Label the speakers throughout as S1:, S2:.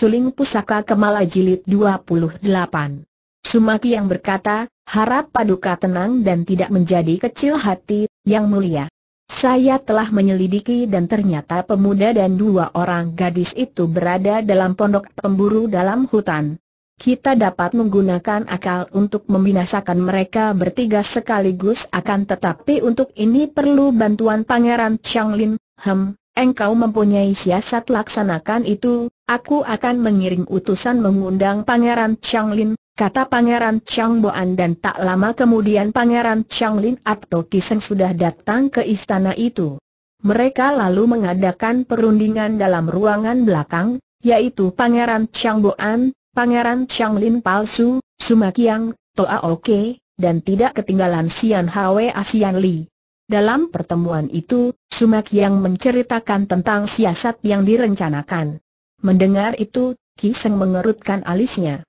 S1: Suling Pusaka Kemala Jilid 28. Sumaki yang berkata, harap paduka tenang dan tidak menjadi kecil hati, yang mulia. Saya telah menyelidiki dan ternyata pemuda dan dua orang gadis itu berada dalam pondok pemburu dalam hutan. Kita dapat menggunakan akal untuk membinasakan mereka bertiga sekaligus akan tetapi untuk ini perlu bantuan Pangeran Changlin, hem, engkau mempunyai siasat laksanakan itu, Aku akan mengiring utusan mengundang Pangeran Changlin, kata Pangeran Boan dan tak lama kemudian Pangeran Changlin atau Kiseng sudah datang ke istana itu. Mereka lalu mengadakan perundingan dalam ruangan belakang, yaitu Pangeran Boan, Pangeran Changlin palsu, Sumakiang, Toa Oke, dan tidak ketinggalan Sian Hwe Asian Li. Dalam pertemuan itu, Sumakiang menceritakan tentang siasat yang direncanakan. Mendengar itu, Kiseng mengerutkan alisnya.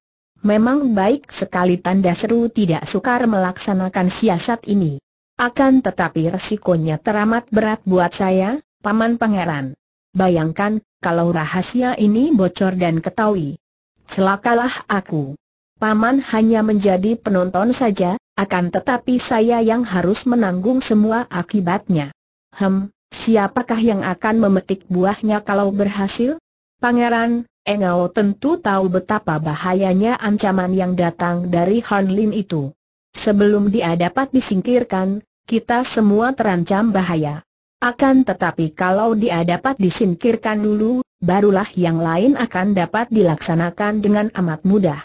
S1: Memang baik sekali tanda seru tidak sukar melaksanakan siasat ini. Akan tetapi resikonya teramat berat buat saya, Paman Pangeran. Bayangkan, kalau rahasia ini bocor dan ketahui. Celakalah aku. Paman hanya menjadi penonton saja, akan tetapi saya yang harus menanggung semua akibatnya. Hem, siapakah yang akan memetik buahnya kalau berhasil? Pangeran, Engau tentu tahu betapa bahayanya ancaman yang datang dari Han Lin itu. Sebelum dia dapat disingkirkan, kita semua terancam bahaya. Akan tetapi kalau dia dapat disingkirkan dulu, barulah yang lain akan dapat dilaksanakan dengan amat mudah.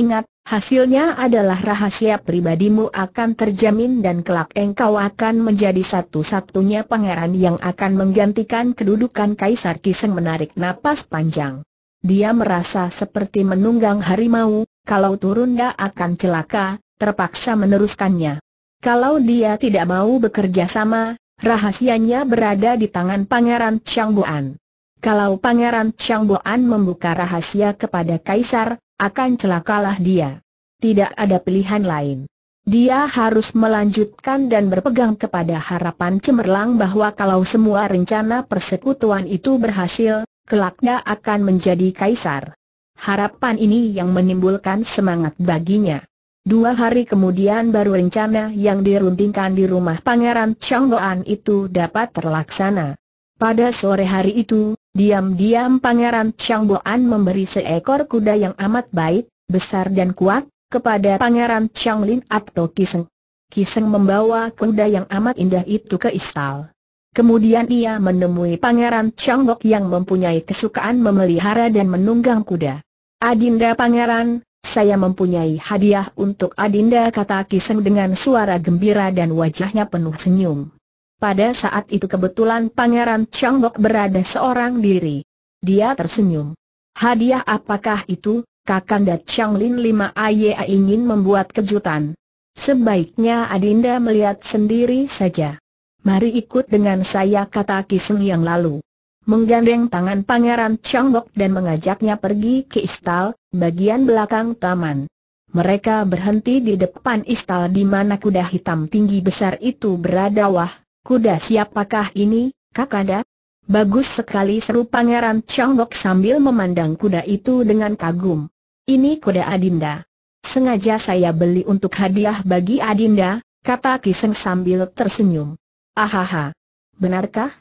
S1: Ingat, Hasilnya adalah rahasia pribadimu akan terjamin dan kelak engkau akan menjadi satu-satunya pangeran yang akan menggantikan kedudukan Kaisar Kiseng menarik napas panjang. Dia merasa seperti menunggang harimau, kalau turun dia akan celaka, terpaksa meneruskannya. Kalau dia tidak mau bekerja sama, rahasianya berada di tangan Pangeran Changboan. Kalau Pangeran Changboan membuka rahasia kepada Kaisar, akan celakalah dia tidak ada pilihan lain. Dia harus melanjutkan dan berpegang kepada harapan cemerlang bahwa kalau semua rencana persekutuan itu berhasil, kelaknya akan menjadi kaisar. Harapan ini yang menimbulkan semangat baginya. Dua hari kemudian baru rencana yang dirundingkan di rumah Pangeran Changgoan itu dapat terlaksana. Pada sore hari itu, diam-diam Pangeran Changboan memberi seekor kuda yang amat baik, besar dan kuat, kepada Pangeran Changlin atau Kiseng. Kiseng membawa kuda yang amat indah itu ke Istal. Kemudian ia menemui Pangeran Changgok yang mempunyai kesukaan memelihara dan menunggang kuda. Adinda Pangeran, saya mempunyai hadiah untuk Adinda kata Kiseng dengan suara gembira dan wajahnya penuh senyum. Pada saat itu kebetulan Pangeran Changgok berada seorang diri. Dia tersenyum. Hadiah apakah itu? Kakanda Chang Lin Lima Aye ingin membuat kejutan. Sebaiknya Adinda melihat sendiri saja. Mari ikut dengan saya kata Kiseng yang lalu. Menggandeng tangan Pangeran Bok dan mengajaknya pergi ke istal, bagian belakang taman. Mereka berhenti di depan istal di mana kuda hitam tinggi besar itu berada wah, kuda siapakah ini, kakanda? Bagus sekali seru Pangeran Changgok sambil memandang kuda itu dengan kagum. Ini kuda Adinda. Sengaja saya beli untuk hadiah bagi Adinda, kata Kiseng sambil tersenyum. Ahaha. Benarkah?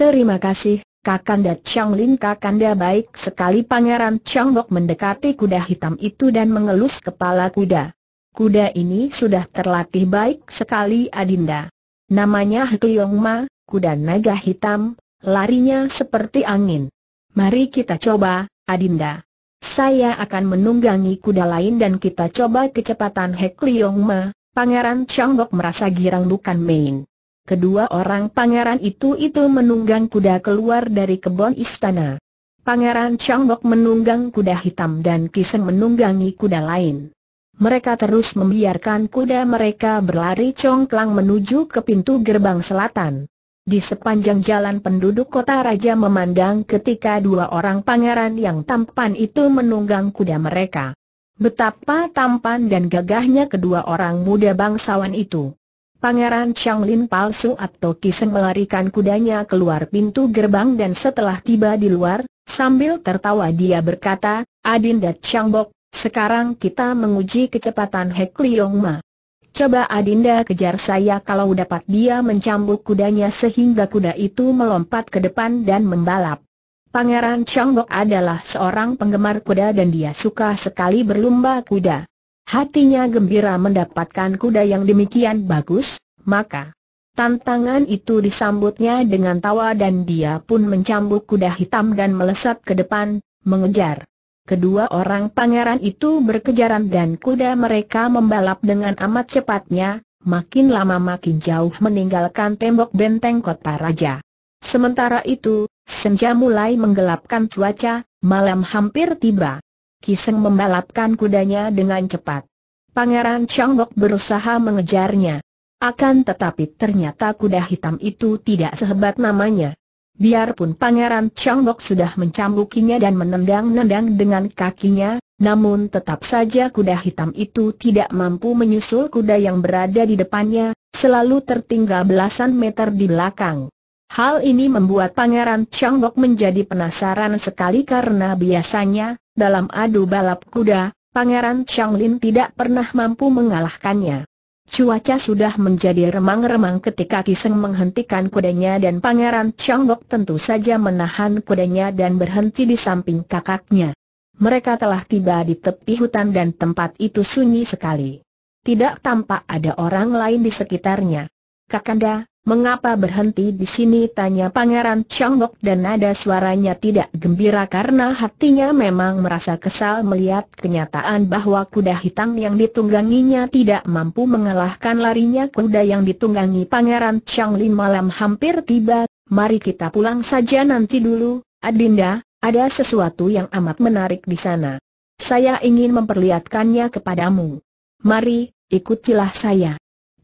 S1: Terima kasih, Kakanda Chang Kakanda baik sekali Pangeran Chang mendekati kuda hitam itu dan mengelus kepala kuda. Kuda ini sudah terlatih baik sekali Adinda. Namanya Hekliong kuda naga hitam, larinya seperti angin. Mari kita coba, Adinda. Saya akan menunggangi kuda lain dan kita coba kecepatan Hek Liong Ma, Pangeran Changgok merasa girang bukan main. Kedua orang pangeran itu-itu menunggang kuda keluar dari kebun istana. Pangeran Changgok menunggang kuda hitam dan kiseng menunggangi kuda lain. Mereka terus membiarkan kuda mereka berlari congklang menuju ke pintu gerbang selatan. Di sepanjang jalan penduduk kota raja memandang ketika dua orang pangeran yang tampan itu menunggang kuda mereka. Betapa tampan dan gagahnya kedua orang muda bangsawan itu. Pangeran Changlin palsu atau kiseng melarikan kudanya keluar pintu gerbang dan setelah tiba di luar, sambil tertawa dia berkata, Adinda Changbok, sekarang kita menguji kecepatan Hek Liong Ma. Coba Adinda kejar saya kalau dapat dia mencambuk kudanya sehingga kuda itu melompat ke depan dan membalap. Pangeran Chonggok adalah seorang penggemar kuda dan dia suka sekali berlumba kuda. Hatinya gembira mendapatkan kuda yang demikian bagus, maka tantangan itu disambutnya dengan tawa dan dia pun mencambuk kuda hitam dan melesat ke depan, mengejar. Kedua orang pangeran itu berkejaran dan kuda mereka membalap dengan amat cepatnya, makin lama makin jauh meninggalkan tembok benteng kota raja. Sementara itu, senja mulai menggelapkan cuaca, malam hampir tiba. Kiseng membalapkan kudanya dengan cepat. Pangeran Changbok berusaha mengejarnya. Akan tetapi ternyata kuda hitam itu tidak sehebat namanya. Biarpun Pangeran Changbok sudah mencambukinya dan menendang-nendang dengan kakinya, namun tetap saja kuda hitam itu tidak mampu menyusul kuda yang berada di depannya, selalu tertinggal belasan meter di belakang. Hal ini membuat Pangeran Changbok menjadi penasaran sekali karena biasanya, dalam adu balap kuda, Pangeran Changlin tidak pernah mampu mengalahkannya. Cuaca sudah menjadi remang-remang ketika Kiseng menghentikan kudanya dan Pangeran Chongok tentu saja menahan kudanya dan berhenti di samping kakaknya. Mereka telah tiba di tepi hutan dan tempat itu sunyi sekali. Tidak tampak ada orang lain di sekitarnya. Kakanda, Mengapa berhenti di sini tanya Pangeran Changgok dan nada suaranya tidak gembira karena hatinya memang merasa kesal melihat kenyataan bahwa kuda hitam yang ditungganginya tidak mampu mengalahkan larinya kuda yang ditunggangi Pangeran Chang malam hampir tiba, mari kita pulang saja nanti dulu, Adinda, ada sesuatu yang amat menarik di sana. Saya ingin memperlihatkannya kepadamu. Mari, ikutilah saya.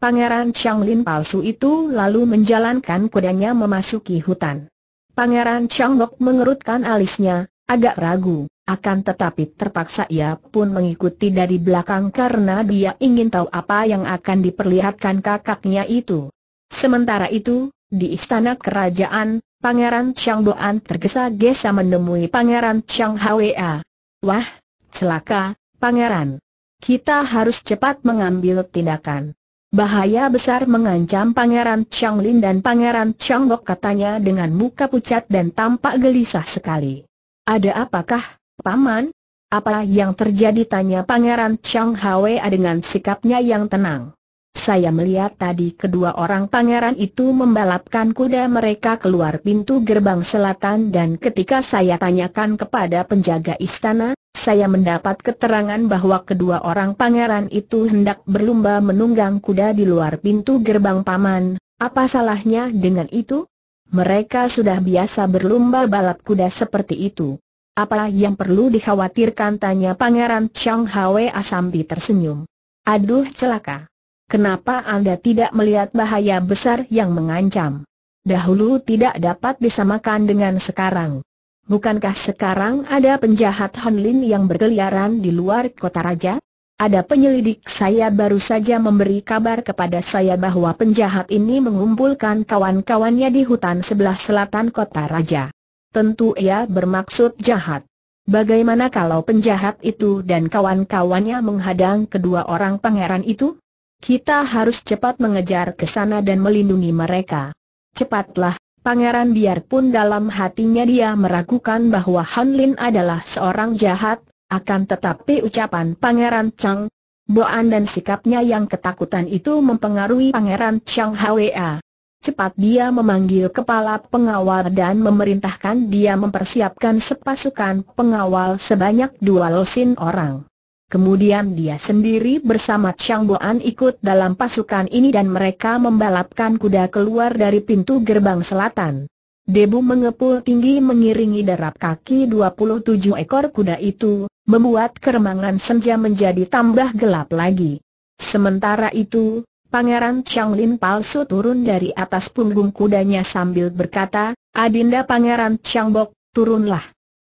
S1: Pangeran Chang Lin palsu itu lalu menjalankan kudanya memasuki hutan. Pangeran Chang Lok mengerutkan alisnya, agak ragu, akan tetapi terpaksa ia pun mengikuti dari belakang karena dia ingin tahu apa yang akan diperlihatkan kakaknya itu. Sementara itu, di istana kerajaan, Pangeran Chang Doan tergesa-gesa menemui Pangeran Chang Hwa. Wah, celaka, Pangeran. Kita harus cepat mengambil tindakan. Bahaya besar mengancam Pangeran Changlin dan Pangeran Changgok katanya dengan muka pucat dan tampak gelisah sekali. Ada apakah, Paman? Apa yang terjadi tanya Pangeran Chang Hwa dengan sikapnya yang tenang. Saya melihat tadi kedua orang pangeran itu membalapkan kuda mereka keluar pintu gerbang selatan dan ketika saya tanyakan kepada penjaga istana, saya mendapat keterangan bahwa kedua orang pangeran itu hendak berlumba menunggang kuda di luar pintu gerbang paman, apa salahnya dengan itu? Mereka sudah biasa berlumba balap kuda seperti itu. Apa yang perlu dikhawatirkan tanya pangeran Chang Hwe Asambi tersenyum. Aduh celaka. Kenapa Anda tidak melihat bahaya besar yang mengancam? Dahulu tidak dapat disamakan dengan sekarang. Bukankah sekarang ada penjahat Hanlin yang berkeliaran di luar kota raja? Ada penyelidik saya baru saja memberi kabar kepada saya bahwa penjahat ini mengumpulkan kawan-kawannya di hutan sebelah selatan kota raja. Tentu ia bermaksud jahat. Bagaimana kalau penjahat itu dan kawan-kawannya menghadang kedua orang pangeran itu? Kita harus cepat mengejar ke sana dan melindungi mereka. Cepatlah, Pangeran biarpun dalam hatinya dia meragukan bahwa Han Lin adalah seorang jahat, akan tetapi ucapan Pangeran Chang, Boan dan sikapnya yang ketakutan itu mempengaruhi Pangeran Chang Hwa. Cepat dia memanggil kepala pengawal dan memerintahkan dia mempersiapkan sepasukan pengawal sebanyak dua losin orang. Kemudian dia sendiri bersama Chang Boan ikut dalam pasukan ini dan mereka membalapkan kuda keluar dari pintu gerbang selatan. Debu mengepul tinggi mengiringi derap kaki 27 ekor kuda itu, membuat keremangan senja menjadi tambah gelap lagi. Sementara itu, Pangeran Chang Lin palsu turun dari atas punggung kudanya sambil berkata, Adinda Pangeran Chang Bok, turunlah.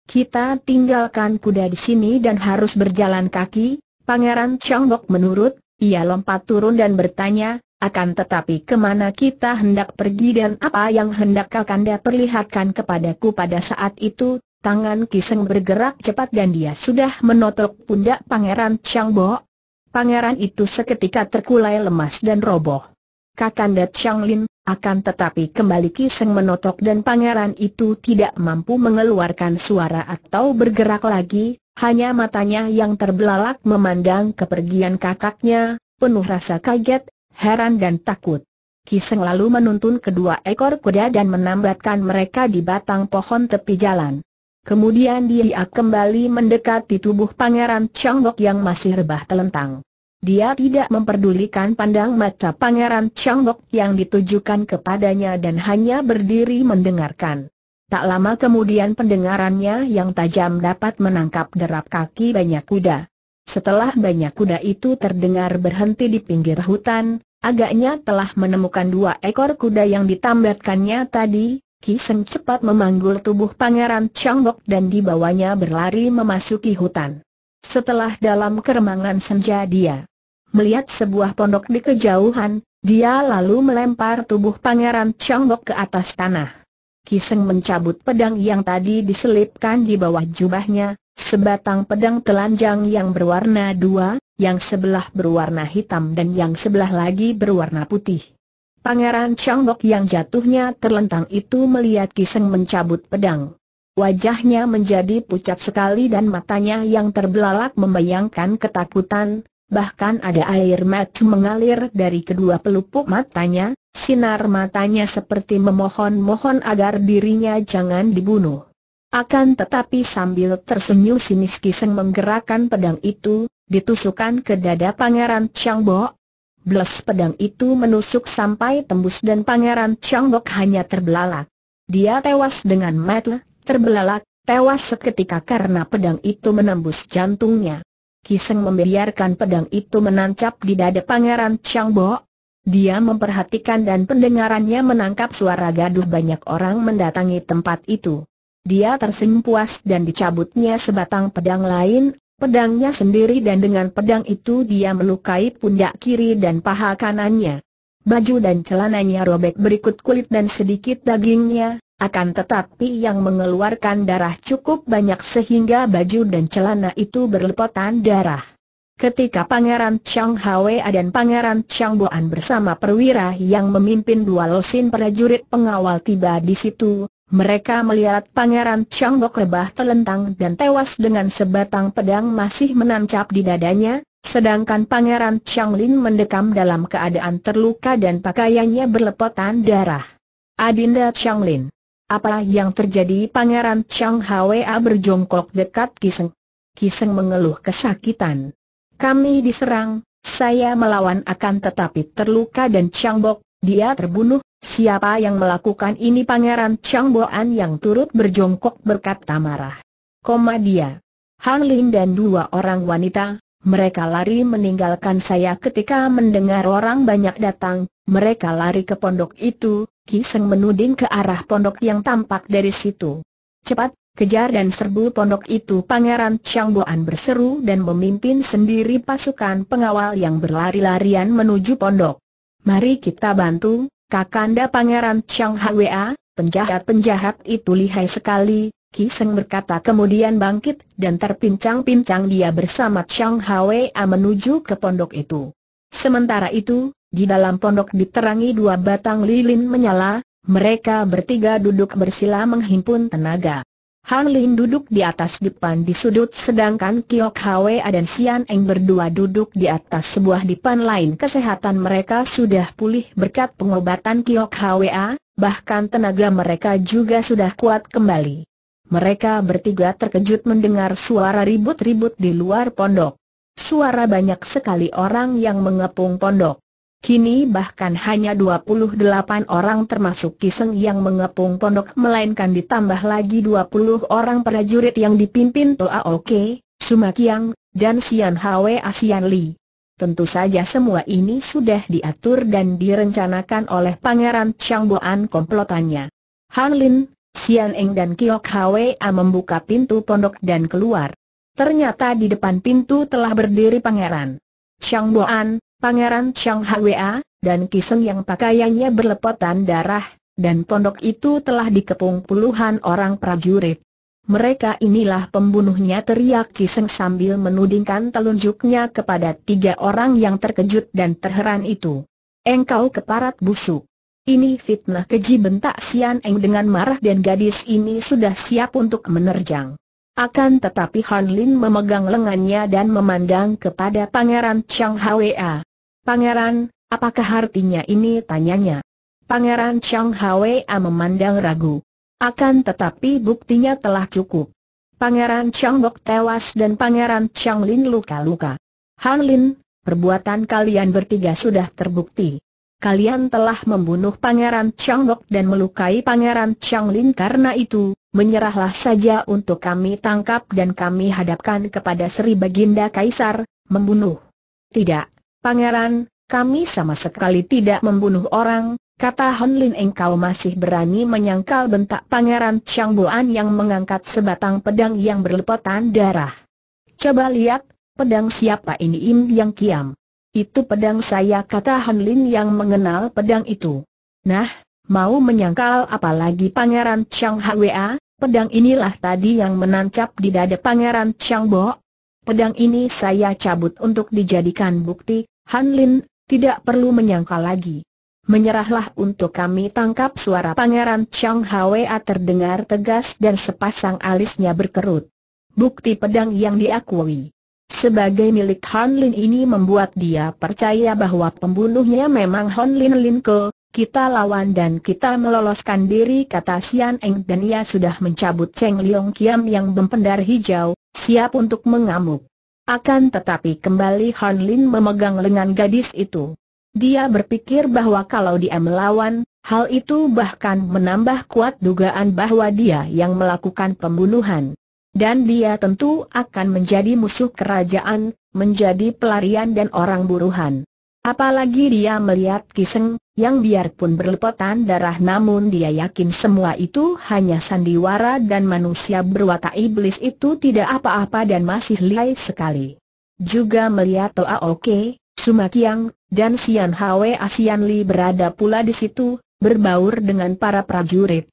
S1: Kita tinggalkan kuda di sini dan harus berjalan kaki, Pangeran Chongbok menurut, ia lompat turun dan bertanya, akan tetapi kemana kita hendak pergi dan apa yang hendak Kakanda perlihatkan kepadaku pada saat itu, tangan Kiseng bergerak cepat dan dia sudah menotok pundak Pangeran Chongbok. Pangeran itu seketika terkulai lemas dan roboh. Kakanda Lin, akan tetapi kembali Kiseng menotok dan pangeran itu tidak mampu mengeluarkan suara atau bergerak lagi, hanya matanya yang terbelalak memandang kepergian kakaknya, penuh rasa kaget, heran dan takut. Kiseng lalu menuntun kedua ekor kuda dan menambatkan mereka di batang pohon tepi jalan. Kemudian dia kembali mendekati tubuh pangeran Changbok yang masih rebah telentang. Dia tidak memperdulikan pandang mata Pangeran Changbok yang ditujukan kepadanya dan hanya berdiri mendengarkan. Tak lama kemudian pendengarannya yang tajam dapat menangkap derap kaki banyak kuda. Setelah banyak kuda itu terdengar berhenti di pinggir hutan, agaknya telah menemukan dua ekor kuda yang ditambatkannya tadi, Kisem cepat memanggul tubuh Pangeran Changbok dan dibawanya berlari memasuki hutan. Setelah dalam keremangan senja dia melihat sebuah pondok di kejauhan, dia lalu melempar tubuh Pangeran Chonggok ke atas tanah. Kiseng mencabut pedang yang tadi diselipkan di bawah jubahnya, sebatang pedang telanjang yang berwarna dua, yang sebelah berwarna hitam dan yang sebelah lagi berwarna putih. Pangeran Chonggok yang jatuhnya terlentang itu melihat Kiseng mencabut pedang. Wajahnya menjadi pucat sekali dan matanya yang terbelalak membayangkan ketakutan, bahkan ada air mata mengalir dari kedua pelupuk matanya, sinar matanya seperti memohon-mohon agar dirinya jangan dibunuh. Akan tetapi sambil tersenyum sinis Kiseng menggerakkan pedang itu, ditusukkan ke dada Pangeran Bo. Belas pedang itu menusuk sampai tembus dan Pangeran Bo hanya terbelalak. Dia tewas dengan matlah terbelalak, tewas seketika karena pedang itu menembus jantungnya. Kiseng membiarkan pedang itu menancap di dada Pangeran Chang Bo. Dia memperhatikan dan pendengarannya menangkap suara gaduh banyak orang mendatangi tempat itu. Dia tersenyum puas dan dicabutnya sebatang pedang lain, pedangnya sendiri dan dengan pedang itu dia melukai pundak kiri dan paha kanannya. Baju dan celananya robek berikut kulit dan sedikit dagingnya, akan tetapi yang mengeluarkan darah cukup banyak sehingga baju dan celana itu berlepotan darah. Ketika Pangeran Chang Hwe dan Pangeran Chang Boan bersama perwira yang memimpin dua losin prajurit pengawal tiba di situ, mereka melihat Pangeran Chang Bo rebah telentang dan tewas dengan sebatang pedang masih menancap di dadanya, sedangkan Pangeran Chang Lin mendekam dalam keadaan terluka dan pakaiannya berlepotan darah. Adinda Chang Lin apa yang terjadi Pangeran Chang Hwa berjongkok dekat Kiseng. Kiseng mengeluh kesakitan. Kami diserang, saya melawan akan tetapi terluka dan Chang Bok, dia terbunuh. Siapa yang melakukan ini Pangeran Chang Boan yang turut berjongkok berkata marah. Koma dia. Han Lin dan dua orang wanita, mereka lari meninggalkan saya ketika mendengar orang banyak datang, mereka lari ke pondok itu, Kiseng menuding ke arah pondok yang tampak dari situ. Cepat, kejar dan serbu pondok itu Pangeran Chang Boan berseru dan memimpin sendiri pasukan pengawal yang berlari-larian menuju pondok. Mari kita bantu, Kakanda Pangeran Chang Hwa, penjahat-penjahat itu lihai sekali, Kiseng berkata kemudian bangkit dan terpincang-pincang dia bersama Chang Hwa menuju ke pondok itu. Sementara itu, di dalam pondok diterangi dua batang lilin menyala, mereka bertiga duduk bersila menghimpun tenaga. Han Lin duduk di atas dipan di sudut sedangkan Kiok Hwa dan Sian Eng berdua duduk di atas sebuah dipan lain kesehatan mereka sudah pulih berkat pengobatan Kiok Hwa, bahkan tenaga mereka juga sudah kuat kembali. Mereka bertiga terkejut mendengar suara ribut-ribut di luar pondok. Suara banyak sekali orang yang mengepung pondok. Kini bahkan hanya 28 orang termasuk Kiseng yang mengepung pondok melainkan ditambah lagi 20 orang prajurit yang dipimpin Toa Oke, Sumakiang, dan Sian Hwe Asian Li. Tentu saja semua ini sudah diatur dan direncanakan oleh Pangeran Boan komplotannya. Han Lin, Sian Eng dan Kiok Hwa membuka pintu pondok dan keluar. Ternyata di depan pintu telah berdiri Pangeran Boan. Pangeran Chang Hwa, dan Kisen yang pakaiannya berlepotan darah, dan pondok itu telah dikepung puluhan orang prajurit. Mereka inilah pembunuhnya teriak Kisen sambil menudingkan telunjuknya kepada tiga orang yang terkejut dan terheran itu. Engkau keparat busuk. Ini fitnah keji bentak Sian Eng dengan marah dan gadis ini sudah siap untuk menerjang. Akan tetapi Han Lin memegang lengannya dan memandang kepada Pangeran Chang Hwa. Pangeran, apakah artinya ini tanyanya? Pangeran Chang Hwa memandang ragu. Akan tetapi buktinya telah cukup. Pangeran Chang Bok tewas dan Pangeran Chang Lin luka-luka. Han Lin, perbuatan kalian bertiga sudah terbukti. Kalian telah membunuh Pangeran Chang Bok dan melukai Pangeran Chang Lin karena itu, menyerahlah saja untuk kami tangkap dan kami hadapkan kepada Sri Baginda Kaisar, membunuh. Tidak, Pangeran, kami sama sekali tidak membunuh orang, kata Hon Lin engkau masih berani menyangkal bentak Pangeran Chang Buan yang mengangkat sebatang pedang yang berlepotan darah. Coba lihat, pedang siapa ini Im Yang Kiam. Itu pedang saya kata Han Lin yang mengenal pedang itu. Nah, mau menyangkal apalagi Pangeran Chang Hwa, pedang inilah tadi yang menancap di dada Pangeran Chang Bo, pedang ini saya cabut untuk dijadikan bukti, Han Lin, tidak perlu menyangka lagi. Menyerahlah untuk kami tangkap suara pangeran Chang Hwa terdengar tegas dan sepasang alisnya berkerut. Bukti pedang yang diakui. Sebagai milik Han Lin ini membuat dia percaya bahwa pembunuhnya memang Han Lin Lin Ke, kita lawan dan kita meloloskan diri kata Xian Eng dan ia sudah mencabut Cheng Liong Kiam yang mempendar hijau, siap untuk mengamuk. Akan tetapi kembali Han Lin memegang lengan gadis itu. Dia berpikir bahwa kalau dia melawan, hal itu bahkan menambah kuat dugaan bahwa dia yang melakukan pembunuhan. Dan dia tentu akan menjadi musuh kerajaan, menjadi pelarian dan orang buruhan. Apalagi dia melihat Kiseng, yang biarpun berlepotan darah namun dia yakin semua itu hanya sandiwara dan manusia berwatak iblis itu tidak apa-apa dan masih lihai sekali. Juga melihat Toa Oke, Sumakiang, dan Sian Hwe Asian Li berada pula di situ, berbaur dengan para prajurit.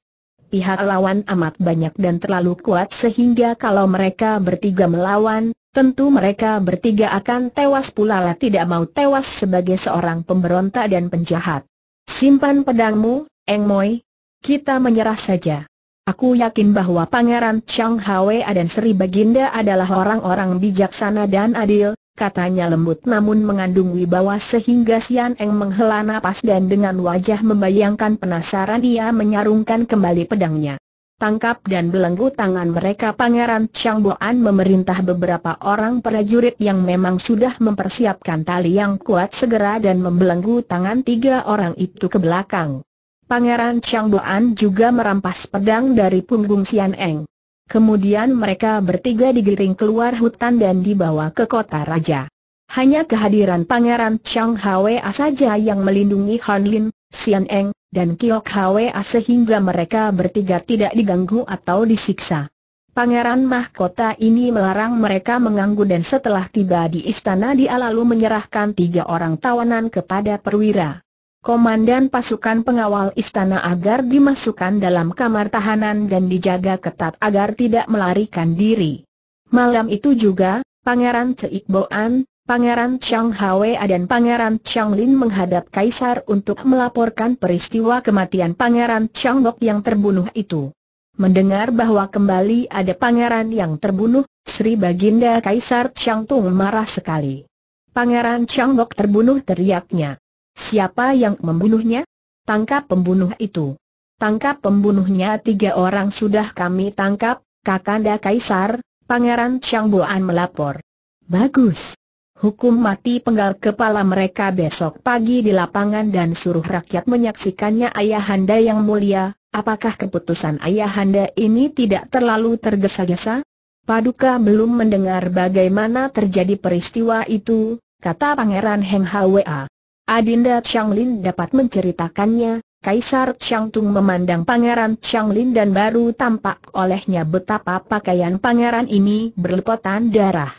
S1: Pihak lawan amat banyak dan terlalu kuat sehingga kalau mereka bertiga melawan, Tentu mereka bertiga akan tewas pula lah tidak mau tewas sebagai seorang pemberontak dan penjahat. Simpan pedangmu, Eng Moi. Kita menyerah saja. Aku yakin bahwa Pangeran Chang Hwe dan Sri Baginda adalah orang-orang bijaksana dan adil, katanya lembut namun mengandung wibawa sehingga Sian Eng menghela napas dan dengan wajah membayangkan penasaran ia menyarungkan kembali pedangnya tangkap dan belenggu tangan mereka Pangeran Chiang Boan memerintah beberapa orang prajurit yang memang sudah mempersiapkan tali yang kuat segera dan membelenggu tangan tiga orang itu ke belakang. Pangeran Chiang Boan juga merampas pedang dari punggung Sian Eng. Kemudian mereka bertiga digiring keluar hutan dan dibawa ke kota raja. Hanya kehadiran Pangeran Chang Hwa saja yang melindungi Han Lin, Sian Eng, dan Kiok Hwa sehingga mereka bertiga tidak diganggu atau disiksa. Pangeran mahkota ini melarang mereka mengganggu dan setelah tiba di istana dia lalu menyerahkan tiga orang tawanan kepada perwira. Komandan pasukan pengawal istana agar dimasukkan dalam kamar tahanan dan dijaga ketat agar tidak melarikan diri. Malam itu juga, Pangeran Ceik Boan, Pangeran Chang Hwe dan Pangeran Chang Lin menghadap Kaisar untuk melaporkan peristiwa kematian Pangeran Chang Bok yang terbunuh itu. Mendengar bahwa kembali ada pangeran yang terbunuh, Sri Baginda Kaisar Chang Tung marah sekali. Pangeran Chang Bok terbunuh teriaknya. Siapa yang membunuhnya? Tangkap pembunuh itu. Tangkap pembunuhnya tiga orang sudah kami tangkap, Kakanda Kaisar, Pangeran Chang Boan melapor. Bagus. Hukum mati penggal kepala mereka besok pagi di lapangan dan suruh rakyat menyaksikannya ayahanda yang mulia, apakah keputusan ayahanda ini tidak terlalu tergesa-gesa? Paduka belum mendengar bagaimana terjadi peristiwa itu, kata Pangeran Heng Hwa. Adinda Changlin dapat menceritakannya, Kaisar Changtung memandang Pangeran Changlin dan baru tampak olehnya betapa pakaian pangeran ini berlepotan darah.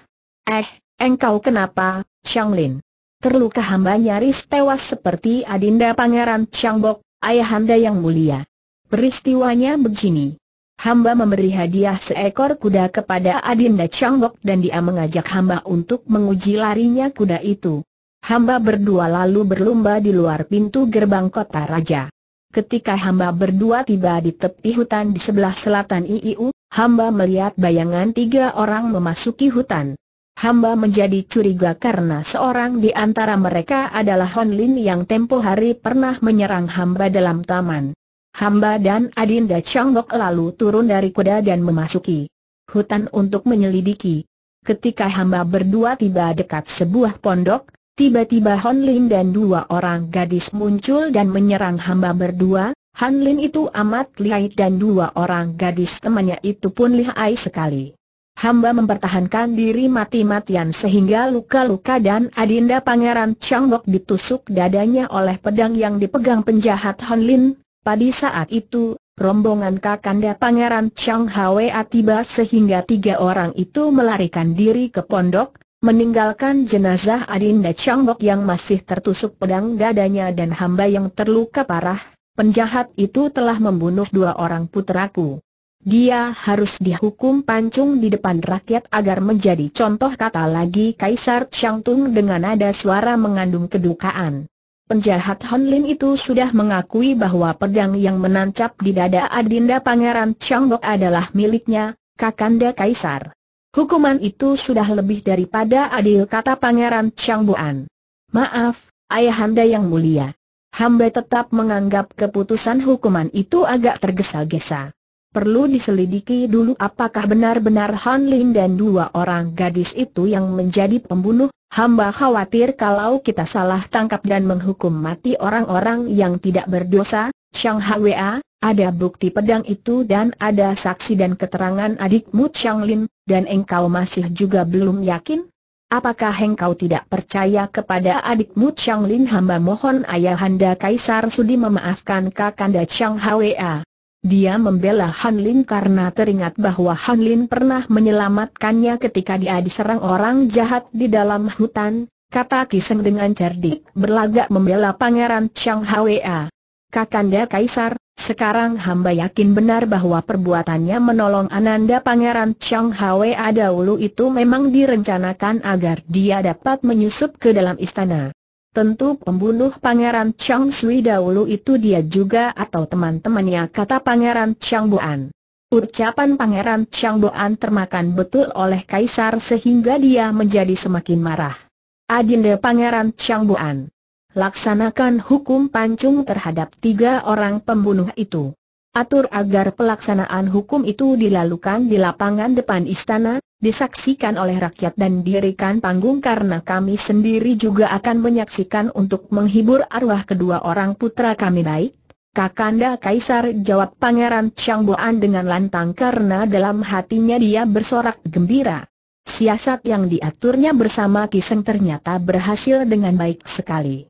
S1: Eh, Engkau kenapa, Chang Lin? Terluka hamba nyaris tewas seperti adinda pangeran Chang Bok, ayahanda yang mulia. Peristiwanya begini. Hamba memberi hadiah seekor kuda kepada adinda Chang Bok dan dia mengajak hamba untuk menguji larinya kuda itu. Hamba berdua lalu berlumba di luar pintu gerbang kota raja. Ketika hamba berdua tiba di tepi hutan di sebelah selatan IIU, hamba melihat bayangan tiga orang memasuki hutan hamba menjadi curiga karena seorang di antara mereka adalah Hon Lin yang tempo hari pernah menyerang hamba dalam taman. Hamba dan Adinda Changgok lalu turun dari kuda dan memasuki hutan untuk menyelidiki. Ketika hamba berdua tiba dekat sebuah pondok, tiba-tiba Hon Lin dan dua orang gadis muncul dan menyerang hamba berdua. Han Lin itu amat lihai dan dua orang gadis temannya itu pun lihai sekali hamba mempertahankan diri mati-matian sehingga luka-luka dan adinda pangeran Changgok ditusuk dadanya oleh pedang yang dipegang penjahat Han Lin. Pada saat itu, rombongan kakanda pangeran Chang Hwa tiba sehingga tiga orang itu melarikan diri ke pondok, meninggalkan jenazah Adinda Changbok yang masih tertusuk pedang dadanya dan hamba yang terluka parah, penjahat itu telah membunuh dua orang puteraku. Dia harus dihukum pancung di depan rakyat agar menjadi contoh kata lagi Kaisar Tung dengan nada suara mengandung kedukaan. Penjahat Honlin itu sudah mengakui bahwa pedang yang menancap di dada Adinda Pangeran Bok adalah miliknya, Kakanda Kaisar. Hukuman itu sudah lebih daripada adil kata Pangeran Changboan. Maaf, Ayahanda yang mulia. Hamba tetap menganggap keputusan hukuman itu agak tergesa-gesa. Perlu diselidiki dulu apakah benar-benar Han Lin dan dua orang gadis itu yang menjadi pembunuh, hamba khawatir kalau kita salah tangkap dan menghukum mati orang-orang yang tidak berdosa, Chang Hwa, ada bukti pedang itu dan ada saksi dan keterangan adikmu Chang Lin, dan engkau masih juga belum yakin? Apakah engkau tidak percaya kepada adikmu Chang Lin hamba mohon ayahanda Kaisar Sudi memaafkan kakanda Chang Hwa. Dia membela Hanlin karena teringat bahwa Hanlin pernah menyelamatkannya ketika dia diserang orang jahat di dalam hutan, kata Kiseng dengan cerdik berlagak membela Pangeran Chang Hwa. Kakanda Kaisar, sekarang hamba yakin benar bahwa perbuatannya menolong Ananda Pangeran Chang Hwa dahulu itu memang direncanakan agar dia dapat menyusup ke dalam istana. Tentu pembunuh Pangeran Chang Sui dahulu itu dia juga atau teman-temannya kata Pangeran Chang Boan. Ucapan Pangeran Chang Boan termakan betul oleh Kaisar sehingga dia menjadi semakin marah. Adinda Pangeran Chang Boan. Laksanakan hukum pancung terhadap tiga orang pembunuh itu atur agar pelaksanaan hukum itu dilakukan di lapangan depan istana, disaksikan oleh rakyat dan dirikan panggung karena kami sendiri juga akan menyaksikan untuk menghibur arwah kedua orang putra kami baik. Kakanda Kaisar jawab Pangeran Changboan dengan lantang karena dalam hatinya dia bersorak gembira. Siasat yang diaturnya bersama Kiseng ternyata berhasil dengan baik sekali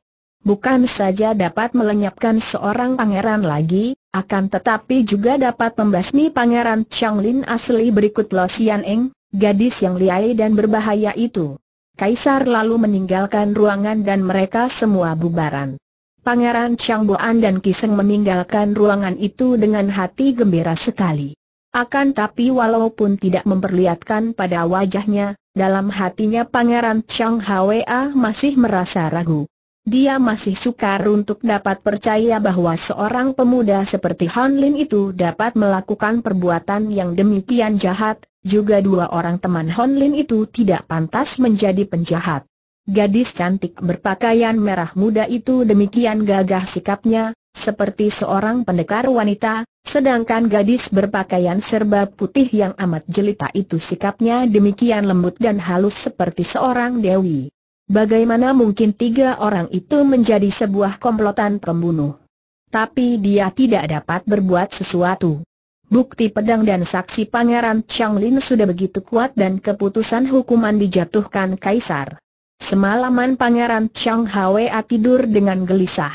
S1: bukan saja dapat melenyapkan seorang pangeran lagi, akan tetapi juga dapat membasmi pangeran Lin asli berikut Lo Sian Eng, gadis yang liai dan berbahaya itu. Kaisar lalu meninggalkan ruangan dan mereka semua bubaran. Pangeran Changboan dan Kiseng meninggalkan ruangan itu dengan hati gembira sekali. Akan tapi walaupun tidak memperlihatkan pada wajahnya, dalam hatinya Pangeran Chang Hwa masih merasa ragu. Dia masih sukar untuk dapat percaya bahwa seorang pemuda seperti Han Lin itu dapat melakukan perbuatan yang demikian jahat, juga dua orang teman Han Lin itu tidak pantas menjadi penjahat. Gadis cantik berpakaian merah muda itu demikian gagah sikapnya, seperti seorang pendekar wanita, sedangkan gadis berpakaian serba putih yang amat jelita itu sikapnya demikian lembut dan halus seperti seorang dewi. Bagaimana mungkin tiga orang itu menjadi sebuah komplotan pembunuh? Tapi dia tidak dapat berbuat sesuatu. Bukti pedang dan saksi Pangeran Changlin sudah begitu kuat dan keputusan hukuman dijatuhkan kaisar. Semalaman Pangeran Chang Hwa tidur dengan gelisah.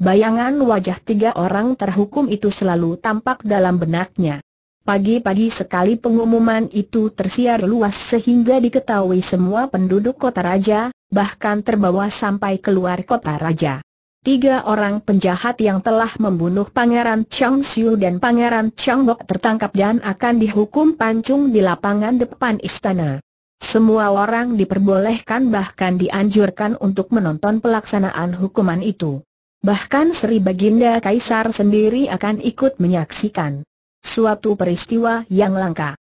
S1: Bayangan wajah tiga orang terhukum itu selalu tampak dalam benaknya. Pagi-pagi sekali pengumuman itu tersiar luas sehingga diketahui semua penduduk kota raja, bahkan terbawa sampai keluar kota raja. Tiga orang penjahat yang telah membunuh Pangeran Chang Siu dan Pangeran Chang Bok tertangkap dan akan dihukum pancung di lapangan depan istana. Semua orang diperbolehkan bahkan dianjurkan untuk menonton pelaksanaan hukuman itu. Bahkan Sri Baginda Kaisar sendiri akan ikut menyaksikan suatu peristiwa yang langka.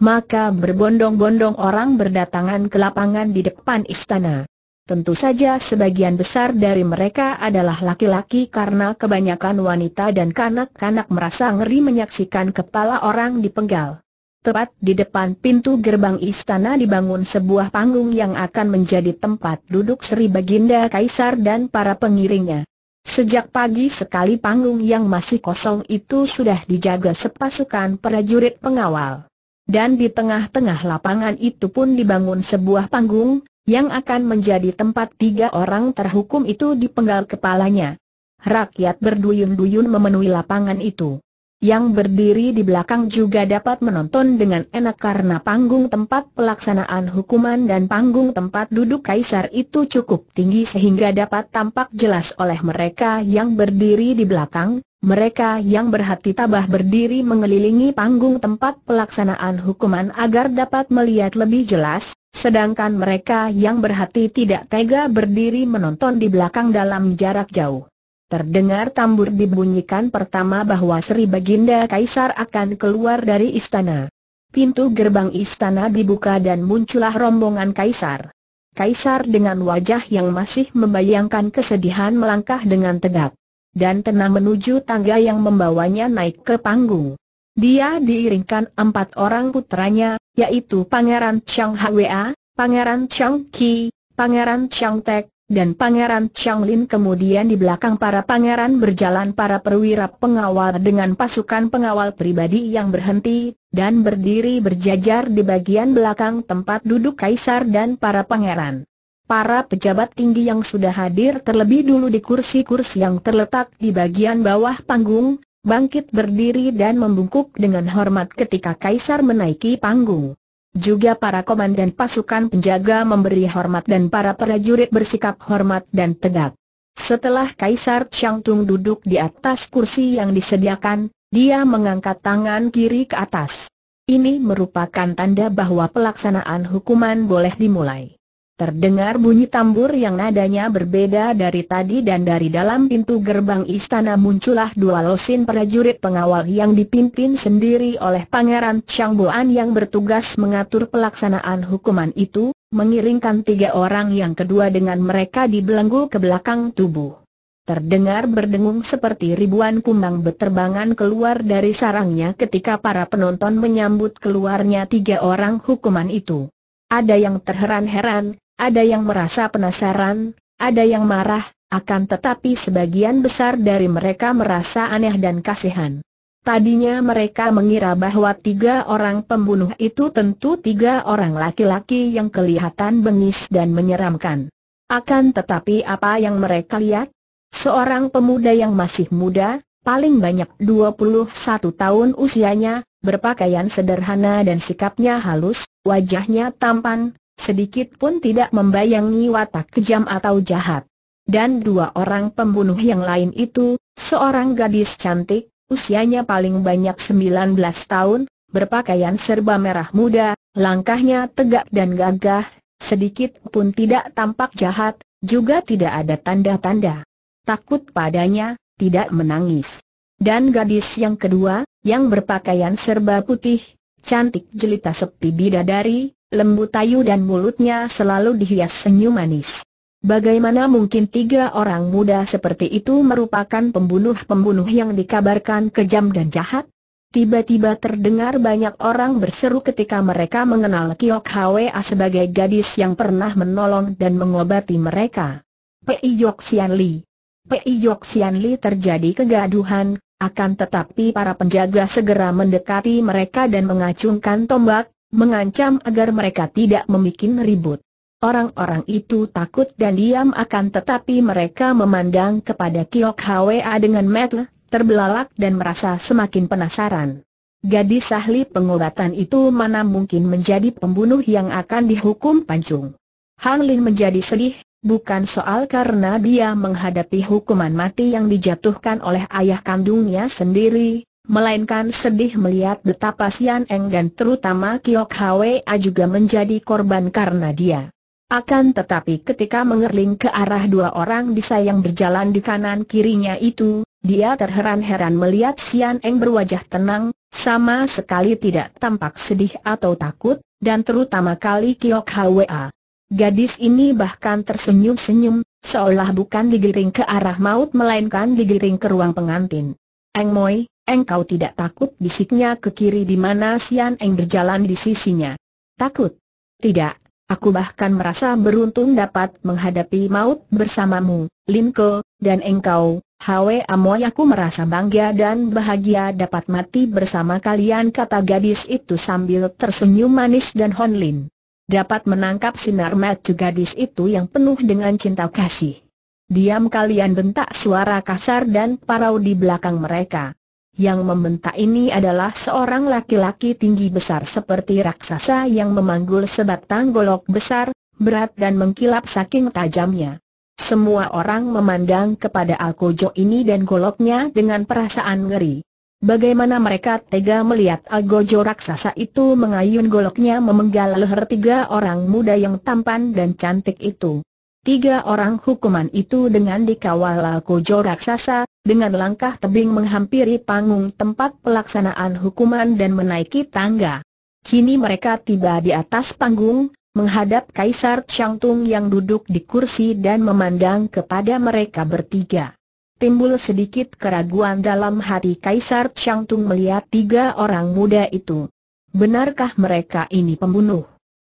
S1: Maka berbondong-bondong orang berdatangan ke lapangan di depan istana. Tentu saja sebagian besar dari mereka adalah laki-laki karena kebanyakan wanita dan kanak-kanak merasa ngeri menyaksikan kepala orang dipenggal. Tepat di depan pintu gerbang istana dibangun sebuah panggung yang akan menjadi tempat duduk Sri Baginda Kaisar dan para pengiringnya. Sejak pagi sekali panggung yang masih kosong itu sudah dijaga sepasukan prajurit pengawal. Dan di tengah-tengah lapangan itu pun dibangun sebuah panggung, yang akan menjadi tempat tiga orang terhukum itu dipenggal kepalanya. Rakyat berduyun-duyun memenuhi lapangan itu. Yang berdiri di belakang juga dapat menonton dengan enak karena panggung tempat pelaksanaan hukuman dan panggung tempat duduk kaisar itu cukup tinggi sehingga dapat tampak jelas oleh mereka yang berdiri di belakang, mereka yang berhati tabah berdiri mengelilingi panggung tempat pelaksanaan hukuman agar dapat melihat lebih jelas, Sedangkan mereka yang berhati tidak tega berdiri menonton di belakang dalam jarak jauh. Terdengar tambur dibunyikan pertama bahwa Sri Baginda Kaisar akan keluar dari istana. Pintu gerbang istana dibuka dan muncullah rombongan Kaisar. Kaisar dengan wajah yang masih membayangkan kesedihan melangkah dengan tegak. dan tenang menuju tangga yang membawanya naik ke panggung. Dia diiringkan empat orang putranya, yaitu Pangeran Chang Hwa, Pangeran Chang Ki, Pangeran Chang Tek, dan Pangeran Chang Lin kemudian di belakang para pangeran berjalan para perwira pengawal dengan pasukan pengawal pribadi yang berhenti, dan berdiri berjajar di bagian belakang tempat duduk kaisar dan para pangeran. Para pejabat tinggi yang sudah hadir terlebih dulu di kursi-kursi yang terletak di bagian bawah panggung, bangkit berdiri dan membungkuk dengan hormat ketika Kaisar menaiki panggung. Juga para komandan pasukan penjaga memberi hormat dan para prajurit bersikap hormat dan tegak. Setelah Kaisar Changtung duduk di atas kursi yang disediakan, dia mengangkat tangan kiri ke atas. Ini merupakan tanda bahwa pelaksanaan hukuman boleh dimulai. Terdengar bunyi tambur yang nadanya berbeda dari tadi dan dari dalam pintu gerbang istana muncullah dua losin prajurit pengawal yang dipimpin sendiri oleh Pangeran Changboan yang bertugas mengatur pelaksanaan hukuman itu, mengiringkan tiga orang yang kedua dengan mereka dibelenggu ke belakang tubuh. Terdengar berdengung seperti ribuan kumbang beterbangan keluar dari sarangnya ketika para penonton menyambut keluarnya tiga orang hukuman itu. Ada yang terheran-heran, ada yang merasa penasaran, ada yang marah, akan tetapi sebagian besar dari mereka merasa aneh dan kasihan. Tadinya mereka mengira bahwa tiga orang pembunuh itu tentu tiga orang laki-laki yang kelihatan bengis dan menyeramkan. Akan tetapi apa yang mereka lihat? Seorang pemuda yang masih muda, paling banyak 21 tahun usianya, berpakaian sederhana dan sikapnya halus, wajahnya tampan, sedikit pun tidak membayangi watak kejam atau jahat. Dan dua orang pembunuh yang lain itu, seorang gadis cantik, usianya paling banyak 19 tahun, berpakaian serba merah muda, langkahnya tegak dan gagah, sedikit pun tidak tampak jahat, juga tidak ada tanda-tanda. Takut padanya, tidak menangis. Dan gadis yang kedua, yang berpakaian serba putih, cantik jelita sepi bidadari, lembut tayu dan mulutnya selalu dihias senyum manis. Bagaimana mungkin tiga orang muda seperti itu merupakan pembunuh-pembunuh yang dikabarkan kejam dan jahat? Tiba-tiba terdengar banyak orang berseru ketika mereka mengenal Kiok Hwa sebagai gadis yang pernah menolong dan mengobati mereka. Pei Yok Sian Li Pei Yok Sian Li terjadi kegaduhan akan tetapi para penjaga segera mendekati mereka dan mengacungkan tombak, mengancam agar mereka tidak membuat ribut. Orang-orang itu takut dan diam akan tetapi mereka memandang kepada Kiok Hwa dengan metel, terbelalak dan merasa semakin penasaran. Gadis ahli pengobatan itu mana mungkin menjadi pembunuh yang akan dihukum pancung. Han Lin menjadi sedih, Bukan soal karena dia menghadapi hukuman mati yang dijatuhkan oleh ayah kandungnya sendiri, melainkan sedih melihat betapa Sian Eng dan terutama Kiok Hwa juga menjadi korban karena dia. Akan tetapi ketika mengerling ke arah dua orang yang berjalan di kanan kirinya itu, dia terheran-heran melihat Sian Eng berwajah tenang, sama sekali tidak tampak sedih atau takut, dan terutama kali Kiok Hwa. Gadis ini bahkan tersenyum-senyum, seolah bukan digiring ke arah maut melainkan digiring ke ruang pengantin. Eng Moi, kau tidak takut bisiknya ke kiri di mana Sian Eng berjalan di sisinya. Takut? Tidak, aku bahkan merasa beruntung dapat menghadapi maut bersamamu, Lin Ke, dan eng kau, Hwe Amoy aku merasa bangga dan bahagia dapat mati bersama kalian kata gadis itu sambil tersenyum manis dan Hon Lin dapat menangkap sinar mata gadis itu yang penuh dengan cinta kasih. Diam kalian bentak suara kasar dan parau di belakang mereka. Yang membentak ini adalah seorang laki-laki tinggi besar seperti raksasa yang memanggul sebatang golok besar, berat dan mengkilap saking tajamnya. Semua orang memandang kepada Alkojo ini dan goloknya dengan perasaan ngeri. Bagaimana mereka tega melihat Algojo raksasa itu mengayun goloknya memenggal leher tiga orang muda yang tampan dan cantik itu. Tiga orang hukuman itu dengan dikawal Algojo raksasa, dengan langkah tebing menghampiri panggung tempat pelaksanaan hukuman dan menaiki tangga. Kini mereka tiba di atas panggung, menghadap Kaisar Changtung yang duduk di kursi dan memandang kepada mereka bertiga timbul sedikit keraguan dalam hati Kaisar Tung melihat tiga orang muda itu. Benarkah mereka ini pembunuh?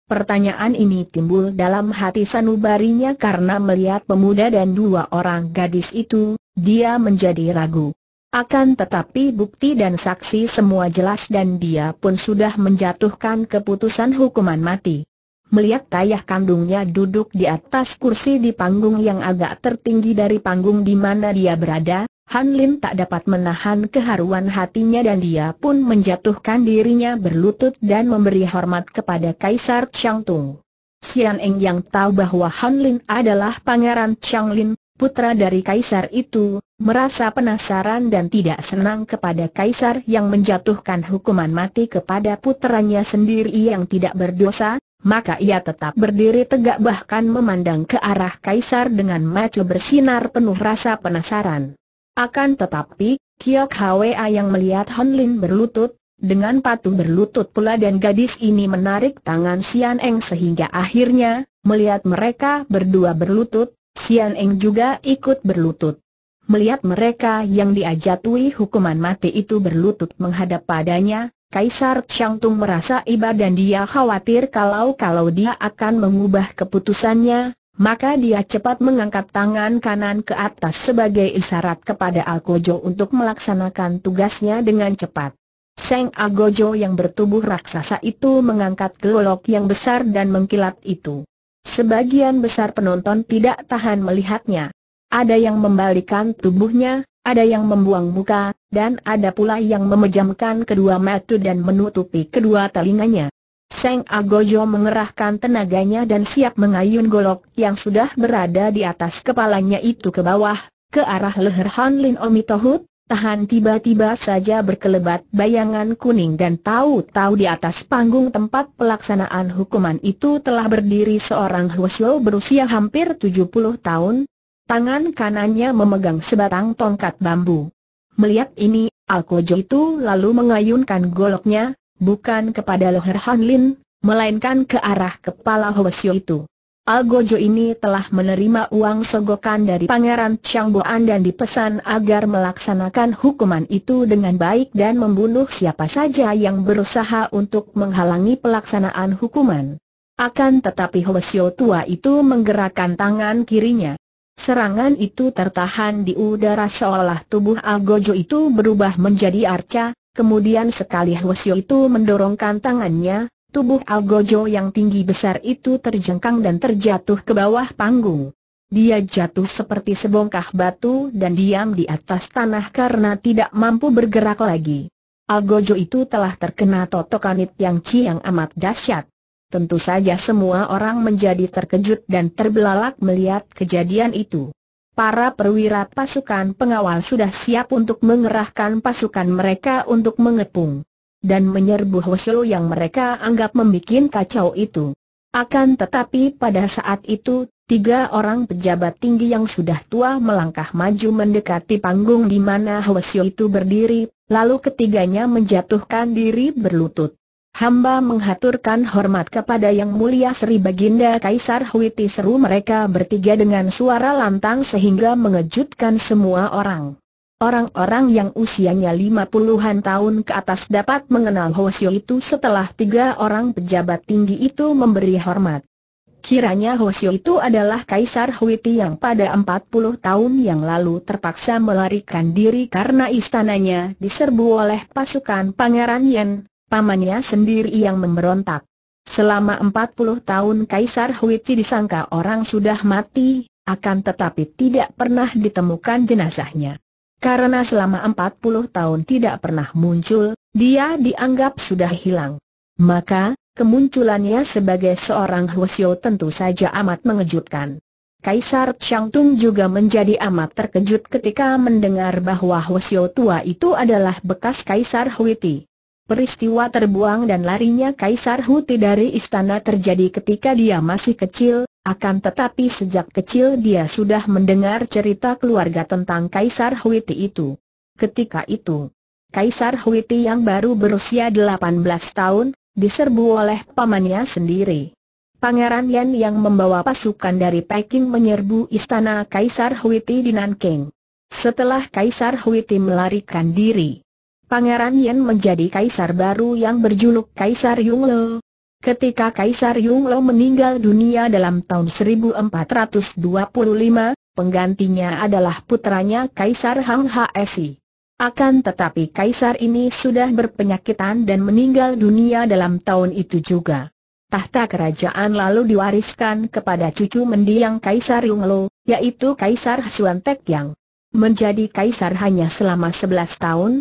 S1: Pertanyaan ini timbul dalam hati sanubarinya karena melihat pemuda dan dua orang gadis itu, dia menjadi ragu. Akan tetapi bukti dan saksi semua jelas dan dia pun sudah menjatuhkan keputusan hukuman mati melihat ayah kandungnya duduk di atas kursi di panggung yang agak tertinggi dari panggung di mana dia berada, Han Lin tak dapat menahan keharuan hatinya dan dia pun menjatuhkan dirinya berlutut dan memberi hormat kepada Kaisar Changtung. Xian Eng yang tahu bahwa Han Lin adalah pangeran Changlin, putra dari kaisar itu, merasa penasaran dan tidak senang kepada kaisar yang menjatuhkan hukuman mati kepada putranya sendiri yang tidak berdosa, maka ia tetap berdiri tegak bahkan memandang ke arah kaisar dengan mata bersinar penuh rasa penasaran. Akan tetapi, Kiok Hwa yang melihat Hon Lin berlutut, dengan patuh berlutut pula dan gadis ini menarik tangan Sian Eng sehingga akhirnya, melihat mereka berdua berlutut, Sian Eng juga ikut berlutut. Melihat mereka yang diajatui hukuman mati itu berlutut menghadap padanya, Kaisar Tung merasa iba dan dia khawatir kalau-kalau dia akan mengubah keputusannya, maka dia cepat mengangkat tangan kanan ke atas sebagai isyarat kepada Alkojo untuk melaksanakan tugasnya dengan cepat. Seng Agojo yang bertubuh raksasa itu mengangkat gelolok yang besar dan mengkilat itu. Sebagian besar penonton tidak tahan melihatnya. Ada yang membalikan tubuhnya, ada yang membuang muka, dan ada pula yang memejamkan kedua mata dan menutupi kedua telinganya. Seng Agojo mengerahkan tenaganya dan siap mengayun golok yang sudah berada di atas kepalanya itu ke bawah, ke arah leher Han Lin Omitohut, tahan tiba-tiba saja berkelebat bayangan kuning dan tahu-tahu di atas panggung tempat pelaksanaan hukuman itu telah berdiri seorang Huosyo berusia hampir 70 tahun, Tangan kanannya memegang sebatang tongkat bambu. Melihat ini, Alkojo itu lalu mengayunkan goloknya, bukan kepada leher Hanlin, melainkan ke arah kepala Hwasyo itu. Algojo ini telah menerima uang sogokan dari Pangeran Changboan dan dipesan agar melaksanakan hukuman itu dengan baik dan membunuh siapa saja yang berusaha untuk menghalangi pelaksanaan hukuman. Akan tetapi Hwasyo tua itu menggerakkan tangan kirinya. Serangan itu tertahan di udara seolah tubuh Algojo itu berubah menjadi arca, kemudian sekali Hwasyo itu mendorongkan tangannya, tubuh Algojo yang tinggi besar itu terjengkang dan terjatuh ke bawah panggung. Dia jatuh seperti sebongkah batu dan diam di atas tanah karena tidak mampu bergerak lagi. Algojo itu telah terkena totokanit yang ciang amat dahsyat. Tentu saja semua orang menjadi terkejut dan terbelalak melihat kejadian itu. Para perwira pasukan pengawal sudah siap untuk mengerahkan pasukan mereka untuk mengepung dan menyerbu Hoshu yang mereka anggap membuat kacau itu. Akan tetapi pada saat itu, tiga orang pejabat tinggi yang sudah tua melangkah maju mendekati panggung di mana Hoshu itu berdiri, lalu ketiganya menjatuhkan diri berlutut hamba menghaturkan hormat kepada Yang Mulia Sri Baginda Kaisar Huiti seru mereka bertiga dengan suara lantang sehingga mengejutkan semua orang. Orang-orang yang usianya lima puluhan tahun ke atas dapat mengenal Sio itu setelah tiga orang pejabat tinggi itu memberi hormat. Kiranya Sio itu adalah Kaisar Huiti yang pada empat puluh tahun yang lalu terpaksa melarikan diri karena istananya diserbu oleh pasukan Pangeran Yen, pamannya sendiri yang memberontak. Selama 40 tahun Kaisar Huiti disangka orang sudah mati, akan tetapi tidak pernah ditemukan jenazahnya. Karena selama 40 tahun tidak pernah muncul, dia dianggap sudah hilang. Maka, kemunculannya sebagai seorang Hwasyo tentu saja amat mengejutkan. Kaisar Changtung juga menjadi amat terkejut ketika mendengar bahwa Hwasyo tua itu adalah bekas Kaisar Huiti. Peristiwa terbuang dan larinya Kaisar Huti dari istana terjadi ketika dia masih kecil, akan tetapi sejak kecil dia sudah mendengar cerita keluarga tentang Kaisar Huti itu. Ketika itu, Kaisar Huti yang baru berusia 18 tahun, diserbu oleh pamannya sendiri. Pangeran Yan yang membawa pasukan dari Peking menyerbu istana Kaisar Huti di Nanking. Setelah Kaisar Huiti melarikan diri, Pangeran Yen menjadi kaisar baru yang berjuluk Kaisar Yunglo. Ketika Kaisar Yunglo meninggal dunia dalam tahun 1425, penggantinya adalah putranya Kaisar Hang Hsi. Akan tetapi Kaisar ini sudah berpenyakitan dan meninggal dunia dalam tahun itu juga. Tahta kerajaan lalu diwariskan kepada cucu mendiang Kaisar Yunglo, yaitu Kaisar Tek yang menjadi kaisar hanya selama 11 tahun,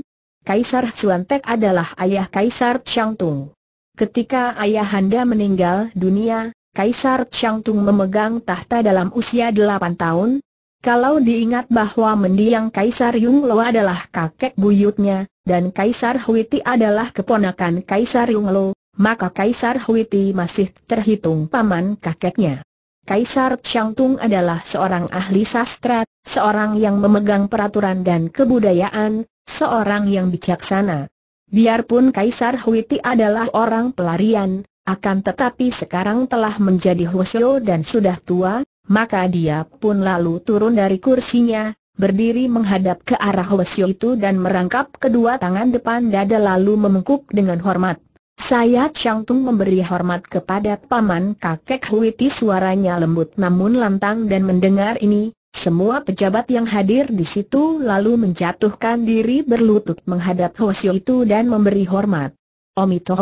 S1: Kaisar Suantek adalah ayah Kaisar Changtung. Ketika ayah ayahanda meninggal dunia, Kaisar Changtung memegang tahta dalam usia 8 tahun. Kalau diingat bahwa mendiang Kaisar Lo adalah kakek buyutnya, dan Kaisar Huiti adalah keponakan Kaisar Lo, maka Kaisar Huiti masih terhitung paman kakeknya. Kaisar Changtung adalah seorang ahli sastra, seorang yang memegang peraturan dan kebudayaan, seorang yang bijaksana. Biarpun Kaisar Huiti adalah orang pelarian, akan tetapi sekarang telah menjadi Hosyo dan sudah tua, maka dia pun lalu turun dari kursinya, berdiri menghadap ke arah Hosyo itu dan merangkap kedua tangan depan dada lalu memengkuk dengan hormat. Saya Chang memberi hormat kepada paman kakek Huiti suaranya lembut namun lantang dan mendengar ini, semua pejabat yang hadir di situ lalu menjatuhkan diri berlutut menghadap Hoshio itu dan memberi hormat. itu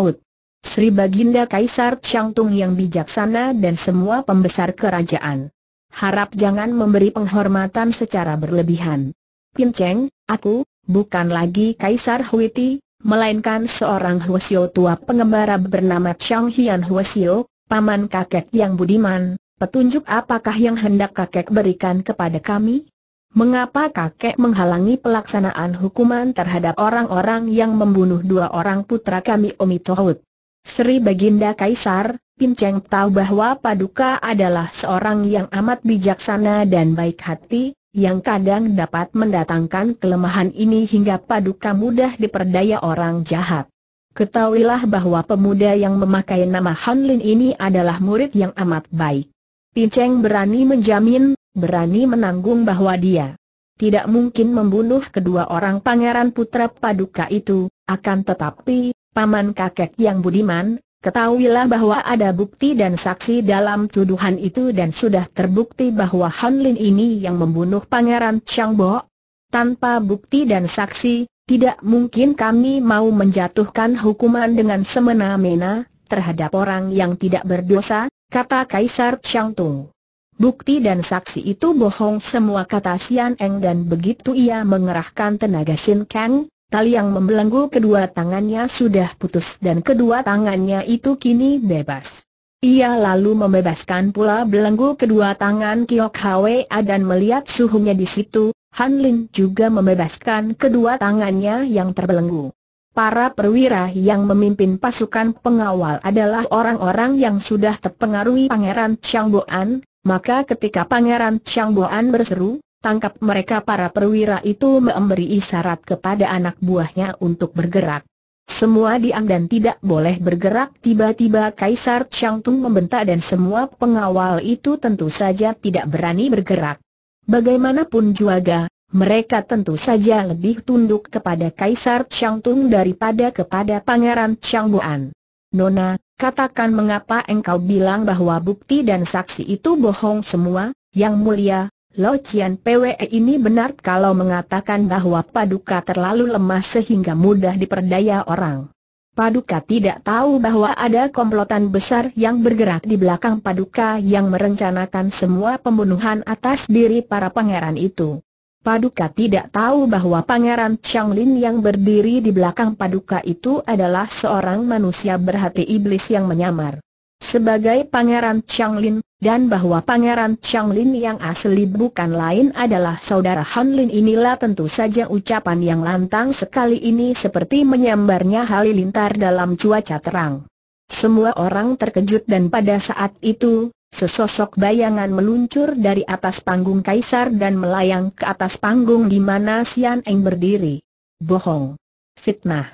S1: Sri Baginda Kaisar Changtung yang bijaksana dan semua pembesar kerajaan. Harap jangan memberi penghormatan secara berlebihan. Pinceng, aku, bukan lagi Kaisar Huiti, melainkan seorang Hwasyo tua pengembara bernama Chang Hian Hwasyo, paman kakek yang budiman, Petunjuk apakah yang hendak kakek berikan kepada kami? Mengapa kakek menghalangi pelaksanaan hukuman terhadap orang-orang yang membunuh dua orang putra kami Omi Tohut? Sri Baginda Kaisar, Pinceng tahu bahwa Paduka adalah seorang yang amat bijaksana dan baik hati, yang kadang dapat mendatangkan kelemahan ini hingga Paduka mudah diperdaya orang jahat. Ketahuilah bahwa pemuda yang memakai nama Hanlin ini adalah murid yang amat baik. Pinceng berani menjamin, berani menanggung bahwa dia tidak mungkin membunuh kedua orang pangeran putra paduka itu, akan tetapi, paman kakek yang budiman, ketahuilah bahwa ada bukti dan saksi dalam tuduhan itu dan sudah terbukti bahwa Han Lin ini yang membunuh pangeran Chang Bo. Tanpa bukti dan saksi, tidak mungkin kami mau menjatuhkan hukuman dengan semena-mena terhadap orang yang tidak berdosa, kata Kaisar Tung. Bukti dan saksi itu bohong semua kata Sian Eng dan begitu ia mengerahkan tenaga Sin Kang, tali yang membelenggu kedua tangannya sudah putus dan kedua tangannya itu kini bebas. Ia lalu membebaskan pula belenggu kedua tangan Kiok Hwa dan melihat suhunya di situ, Han Lin juga membebaskan kedua tangannya yang terbelenggu. Para perwira yang memimpin pasukan pengawal adalah orang-orang yang sudah terpengaruhi Pangeran Changboan, maka ketika Pangeran Changboan berseru, tangkap mereka para perwira itu memberi isyarat kepada anak buahnya untuk bergerak. Semua diam dan tidak boleh bergerak tiba-tiba Kaisar Changtung membentak dan semua pengawal itu tentu saja tidak berani bergerak. Bagaimanapun juga, mereka tentu saja lebih tunduk kepada Kaisar Changtung daripada kepada Pangeran Changbuan. Nona, katakan mengapa engkau bilang bahwa bukti dan saksi itu bohong semua, yang mulia, Lo Cian PWE ini benar kalau mengatakan bahwa Paduka terlalu lemah sehingga mudah diperdaya orang. Paduka tidak tahu bahwa ada komplotan besar yang bergerak di belakang Paduka yang merencanakan semua pembunuhan atas diri para pangeran itu. Paduka tidak tahu bahwa Pangeran Lin yang berdiri di belakang Paduka itu adalah seorang manusia berhati iblis yang menyamar. Sebagai Pangeran Lin, dan bahwa Pangeran Lin yang asli bukan lain adalah saudara Hanlin inilah tentu saja ucapan yang lantang sekali ini seperti menyambarnya halilintar dalam cuaca terang. Semua orang terkejut dan pada saat itu, Sesosok bayangan meluncur dari atas panggung kaisar dan melayang ke atas panggung di mana Sian Eng berdiri. Bohong. Fitnah.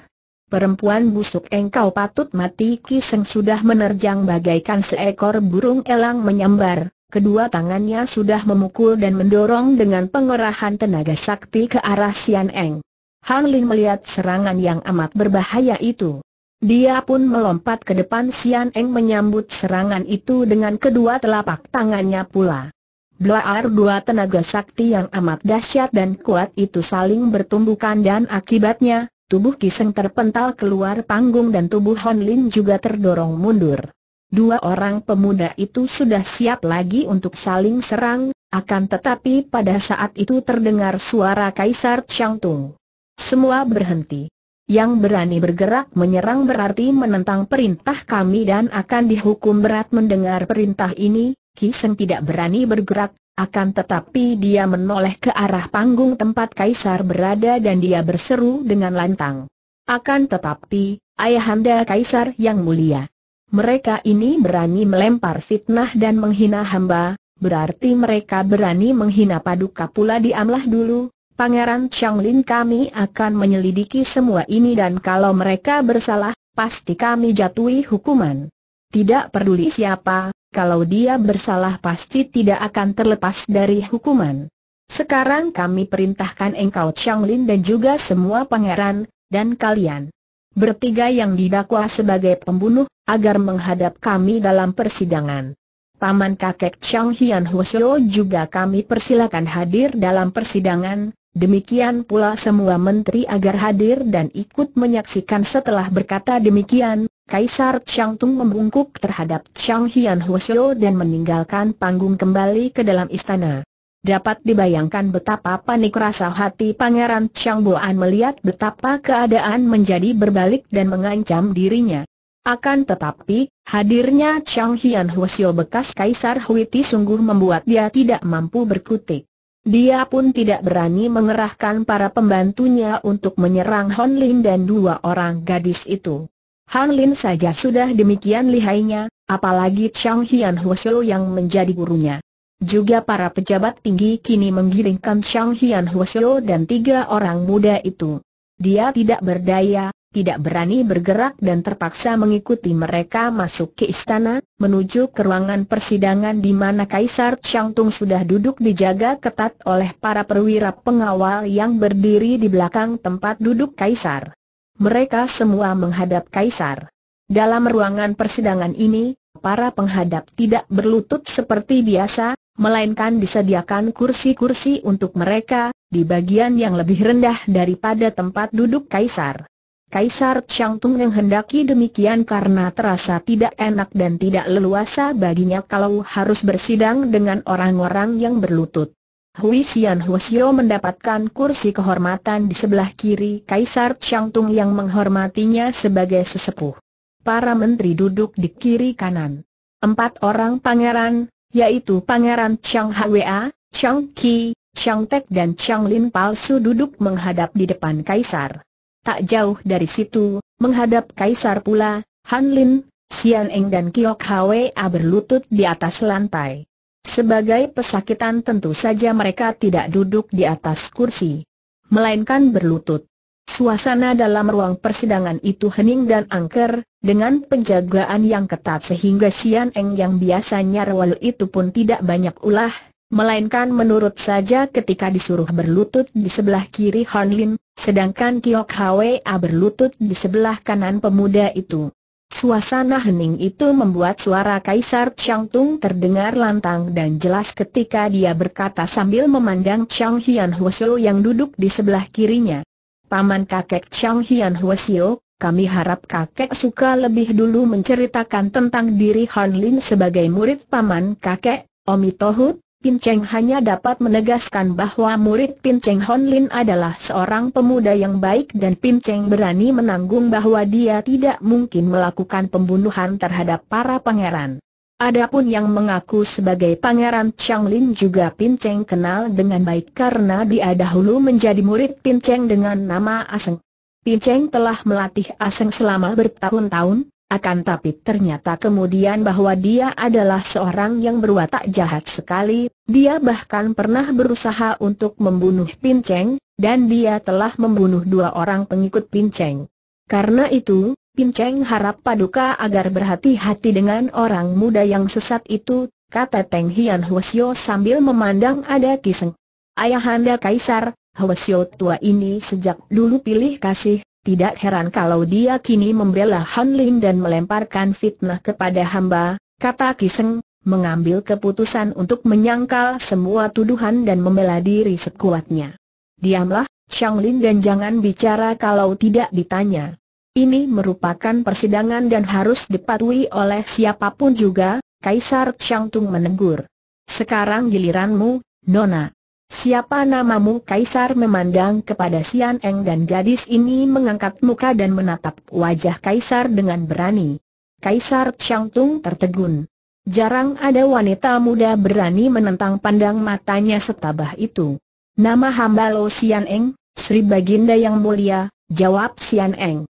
S1: Perempuan busuk engkau patut mati Kiseng sudah menerjang bagaikan seekor burung elang menyambar. Kedua tangannya sudah memukul dan mendorong dengan pengerahan tenaga sakti ke arah Sian Eng. Han Lin melihat serangan yang amat berbahaya itu. Dia pun melompat ke depan Sian Eng menyambut serangan itu dengan kedua telapak tangannya pula. Blaar dua tenaga sakti yang amat dahsyat dan kuat itu saling bertumbukan dan akibatnya, tubuh Kiseng terpental keluar panggung dan tubuh Hon Lin juga terdorong mundur. Dua orang pemuda itu sudah siap lagi untuk saling serang, akan tetapi pada saat itu terdengar suara Kaisar Chang Tung. Semua berhenti yang berani bergerak menyerang berarti menentang perintah kami dan akan dihukum berat mendengar perintah ini, Ki tidak berani bergerak, akan tetapi dia menoleh ke arah panggung tempat Kaisar berada dan dia berseru dengan lantang. Akan tetapi, Ayahanda Kaisar yang mulia. Mereka ini berani melempar fitnah dan menghina hamba, berarti mereka berani menghina paduka pula diamlah dulu, Pangeran Changlin kami akan menyelidiki semua ini dan kalau mereka bersalah, pasti kami jatuhi hukuman. Tidak peduli siapa, kalau dia bersalah pasti tidak akan terlepas dari hukuman. Sekarang kami perintahkan engkau Changlin dan juga semua pangeran, dan kalian bertiga yang didakwa sebagai pembunuh, agar menghadap kami dalam persidangan. Paman kakek Chang Hian Husyo juga kami persilakan hadir dalam persidangan, Demikian pula semua menteri agar hadir dan ikut menyaksikan setelah berkata demikian, Kaisar Chang Tung membungkuk terhadap Chang Hian Hwasyo dan meninggalkan panggung kembali ke dalam istana. Dapat dibayangkan betapa panik rasa hati Pangeran Chang Boan melihat betapa keadaan menjadi berbalik dan mengancam dirinya. Akan tetapi, hadirnya Chang Hian Hwasyo bekas Kaisar Huiti sungguh membuat dia tidak mampu berkutik. Dia pun tidak berani mengerahkan para pembantunya untuk menyerang Hon Lin dan dua orang gadis itu. Han Lin saja sudah demikian lihainya, apalagi Chang Hian Huoshu yang menjadi gurunya. Juga para pejabat tinggi kini menggiringkan Chang Hian Huoshu dan tiga orang muda itu. Dia tidak berdaya, tidak berani bergerak dan terpaksa mengikuti mereka masuk ke istana, menuju ke ruangan persidangan di mana Kaisar Changtung sudah duduk dijaga ketat oleh para perwira pengawal yang berdiri di belakang tempat duduk Kaisar. Mereka semua menghadap Kaisar. Dalam ruangan persidangan ini, para penghadap tidak berlutut seperti biasa, melainkan disediakan kursi-kursi untuk mereka, di bagian yang lebih rendah daripada tempat duduk kaisar. Kaisar Changtung menghendaki demikian karena terasa tidak enak dan tidak leluasa baginya kalau harus bersidang dengan orang-orang yang berlutut. Hui Xian Huosio mendapatkan kursi kehormatan di sebelah kiri Kaisar Changtung yang menghormatinya sebagai sesepuh. Para menteri duduk di kiri kanan. Empat orang pangeran, yaitu Pangeran Chang Hwa, Chang Qi, Chang Tek dan Chang Lin palsu duduk menghadap di depan Kaisar. Tak jauh dari situ, menghadap kaisar pula, Han Lin, Xian Eng dan Kiok Hwa berlutut di atas lantai. Sebagai pesakitan tentu saja mereka tidak duduk di atas kursi, melainkan berlutut. Suasana dalam ruang persidangan itu hening dan angker, dengan penjagaan yang ketat sehingga Xian Eng yang biasanya rewel itu pun tidak banyak ulah, melainkan menurut saja ketika disuruh berlutut di sebelah kiri Han Lin, Sedangkan Kiok Hwa berlutut di sebelah kanan pemuda itu. Suasana hening itu membuat suara Kaisar Chang Tung terdengar lantang dan jelas ketika dia berkata sambil memandang Chang Hian Hwasyo yang duduk di sebelah kirinya. Paman kakek Chang Hian Hwasyo, kami harap kakek suka lebih dulu menceritakan tentang diri Han Lin sebagai murid paman kakek, Omi Tohut, Pin Cheng hanya dapat menegaskan bahwa murid Pin Cheng Hon Lin adalah seorang pemuda yang baik dan Pin Cheng berani menanggung bahwa dia tidak mungkin melakukan pembunuhan terhadap para pangeran. Adapun yang mengaku sebagai pangeran Chang Lin juga Pin Cheng kenal dengan baik karena dia dahulu menjadi murid Pin Cheng dengan nama Aseng. Pin Cheng telah melatih Aseng selama bertahun-tahun, akan tapi ternyata kemudian bahwa dia adalah seorang yang berwatak jahat sekali, dia bahkan pernah berusaha untuk membunuh Pin Cheng, dan dia telah membunuh dua orang pengikut Pin Cheng. Karena itu, Pin Cheng harap Paduka agar berhati-hati dengan orang muda yang sesat itu, kata Teng Hian Hwasyo sambil memandang ada Kiseng. Ayahanda Kaisar, Hwasyo tua ini sejak dulu pilih kasih, tidak heran kalau dia kini membela Han Lin dan melemparkan fitnah kepada hamba, kata Kiseng, mengambil keputusan untuk menyangkal semua tuduhan dan membela diri sekuatnya. Diamlah, Chang Lin dan jangan bicara kalau tidak ditanya. Ini merupakan persidangan dan harus dipatuhi oleh siapapun juga, Kaisar Chang Tung menegur. Sekarang giliranmu, Nona. Siapa namamu Kaisar memandang kepada Sian Eng dan gadis ini mengangkat muka dan menatap wajah Kaisar dengan berani. Kaisar Tung tertegun. Jarang ada wanita muda berani menentang pandang matanya setabah itu. Nama hamba Lo Sian Eng, Sri Baginda Yang Mulia, jawab Sian Eng.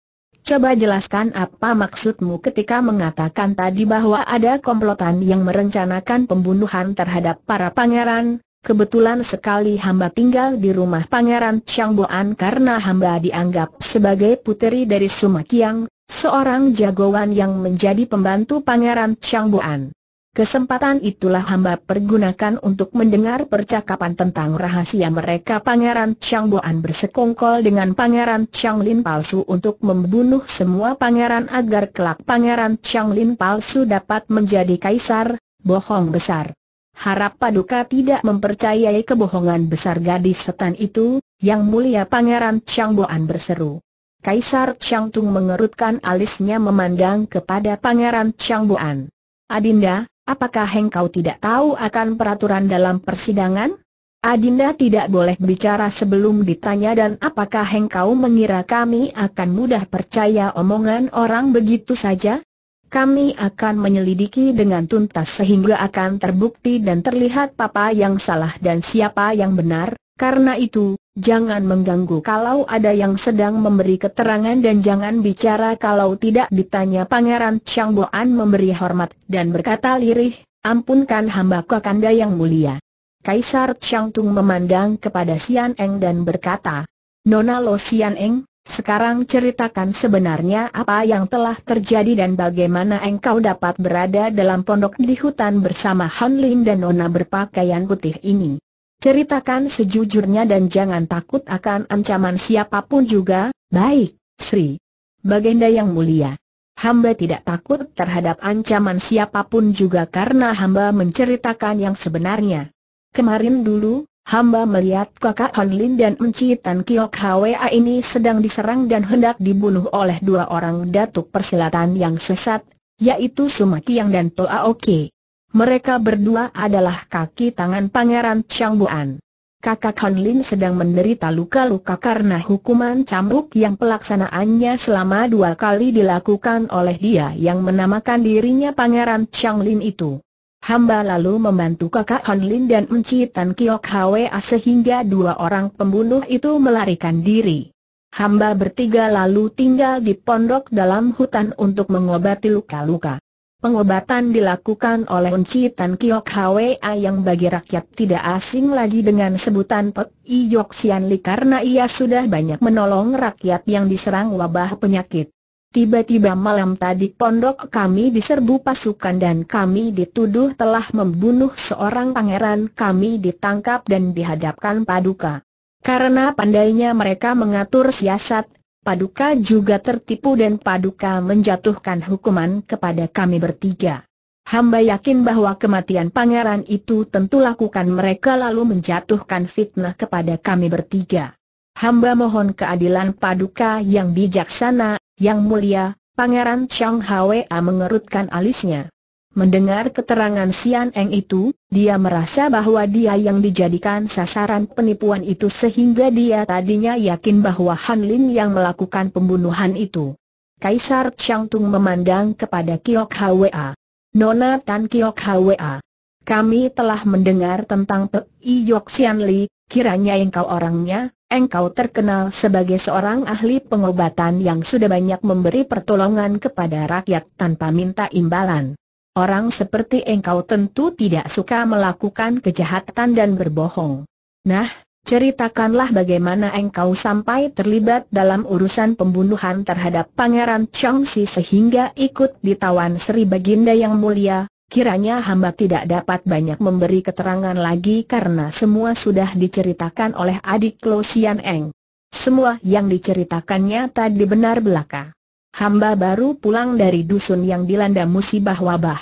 S1: Coba jelaskan apa maksudmu ketika mengatakan tadi bahwa ada komplotan yang merencanakan pembunuhan terhadap para pangeran, Kebetulan sekali hamba tinggal di rumah Pangeran Changboan karena hamba dianggap sebagai puteri dari Sumakiang, seorang jagoan yang menjadi pembantu Pangeran Changboan. Kesempatan itulah hamba pergunakan untuk mendengar percakapan tentang rahasia mereka Pangeran Changboan bersekongkol dengan Pangeran Lin palsu untuk membunuh semua pangeran agar kelak Pangeran Lin palsu dapat menjadi kaisar, bohong besar. Harap Paduka tidak mempercayai kebohongan besar gadis setan itu, yang mulia Pangeran Changboan berseru. Kaisar Changtung mengerutkan alisnya memandang kepada Pangeran Changboan. Adinda, apakah engkau tidak tahu akan peraturan dalam persidangan? Adinda tidak boleh bicara sebelum ditanya dan apakah engkau mengira kami akan mudah percaya omongan orang begitu saja? Kami akan menyelidiki dengan tuntas sehingga akan terbukti dan terlihat papa yang salah dan siapa yang benar, karena itu, jangan mengganggu kalau ada yang sedang memberi keterangan dan jangan bicara kalau tidak ditanya Pangeran Chang Boan memberi hormat dan berkata lirih, ampunkan hamba kakanda yang mulia. Kaisar Chang Tung memandang kepada Sian Eng dan berkata, Nona Lo Sian Eng, sekarang ceritakan sebenarnya apa yang telah terjadi dan bagaimana engkau dapat berada dalam pondok di hutan bersama Han Lin dan Nona berpakaian putih ini. Ceritakan sejujurnya dan jangan takut akan ancaman siapapun juga, baik, Sri. Baginda yang mulia. Hamba tidak takut terhadap ancaman siapapun juga karena hamba menceritakan yang sebenarnya. Kemarin dulu, Hamba melihat kakak Han Lin dan Enci Tan Kiok Hwa ini sedang diserang dan hendak dibunuh oleh dua orang datuk persilatan yang sesat, yaitu Sumakiang dan Toa Oke. Mereka berdua adalah kaki tangan Pangeran Chang Buan. Kakak Han Lin sedang menderita luka-luka karena hukuman cambuk yang pelaksanaannya selama dua kali dilakukan oleh dia yang menamakan dirinya Pangeran Chang Lin itu. Hamba lalu membantu kakak Han Lin dan Enci Tan Kiok Hwa sehingga dua orang pembunuh itu melarikan diri. Hamba bertiga lalu tinggal di pondok dalam hutan untuk mengobati luka-luka. Pengobatan dilakukan oleh Enci Tan Kiok Hwa yang bagi rakyat tidak asing lagi dengan sebutan Pek Iyok Sian Li karena ia sudah banyak menolong rakyat yang diserang wabah penyakit. Tiba-tiba malam tadi pondok kami diserbu pasukan dan kami dituduh telah membunuh seorang pangeran kami ditangkap dan dihadapkan paduka. Karena pandainya mereka mengatur siasat, paduka juga tertipu dan paduka menjatuhkan hukuman kepada kami bertiga. Hamba yakin bahwa kematian pangeran itu tentu lakukan mereka lalu menjatuhkan fitnah kepada kami bertiga. Hamba mohon keadilan paduka yang bijaksana yang mulia, Pangeran Chang Hwa mengerutkan alisnya. Mendengar keterangan Sian Eng itu, dia merasa bahwa dia yang dijadikan sasaran penipuan itu sehingga dia tadinya yakin bahwa Han Lin yang melakukan pembunuhan itu. Kaisar Chang Tung memandang kepada Kiok Hwa. Nona Tan Kiok Hwa. Kami telah mendengar tentang Pei Yok Sian Li, kiranya engkau orangnya, engkau terkenal sebagai seorang ahli pengobatan yang sudah banyak memberi pertolongan kepada rakyat tanpa minta imbalan. Orang seperti engkau tentu tidak suka melakukan kejahatan dan berbohong. Nah, ceritakanlah bagaimana engkau sampai terlibat dalam urusan pembunuhan terhadap Pangeran Changsi sehingga ikut ditawan Sri Baginda Yang Mulia, Kiranya hamba tidak dapat banyak memberi keterangan lagi karena semua sudah diceritakan oleh adik Lo Sian Eng. Semua yang diceritakannya tadi benar belaka. Hamba baru pulang dari dusun yang dilanda musibah wabah.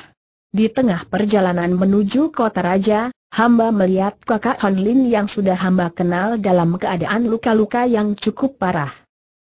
S1: Di tengah perjalanan menuju kota raja, hamba melihat kakak Hon Lin yang sudah hamba kenal dalam keadaan luka-luka yang cukup parah.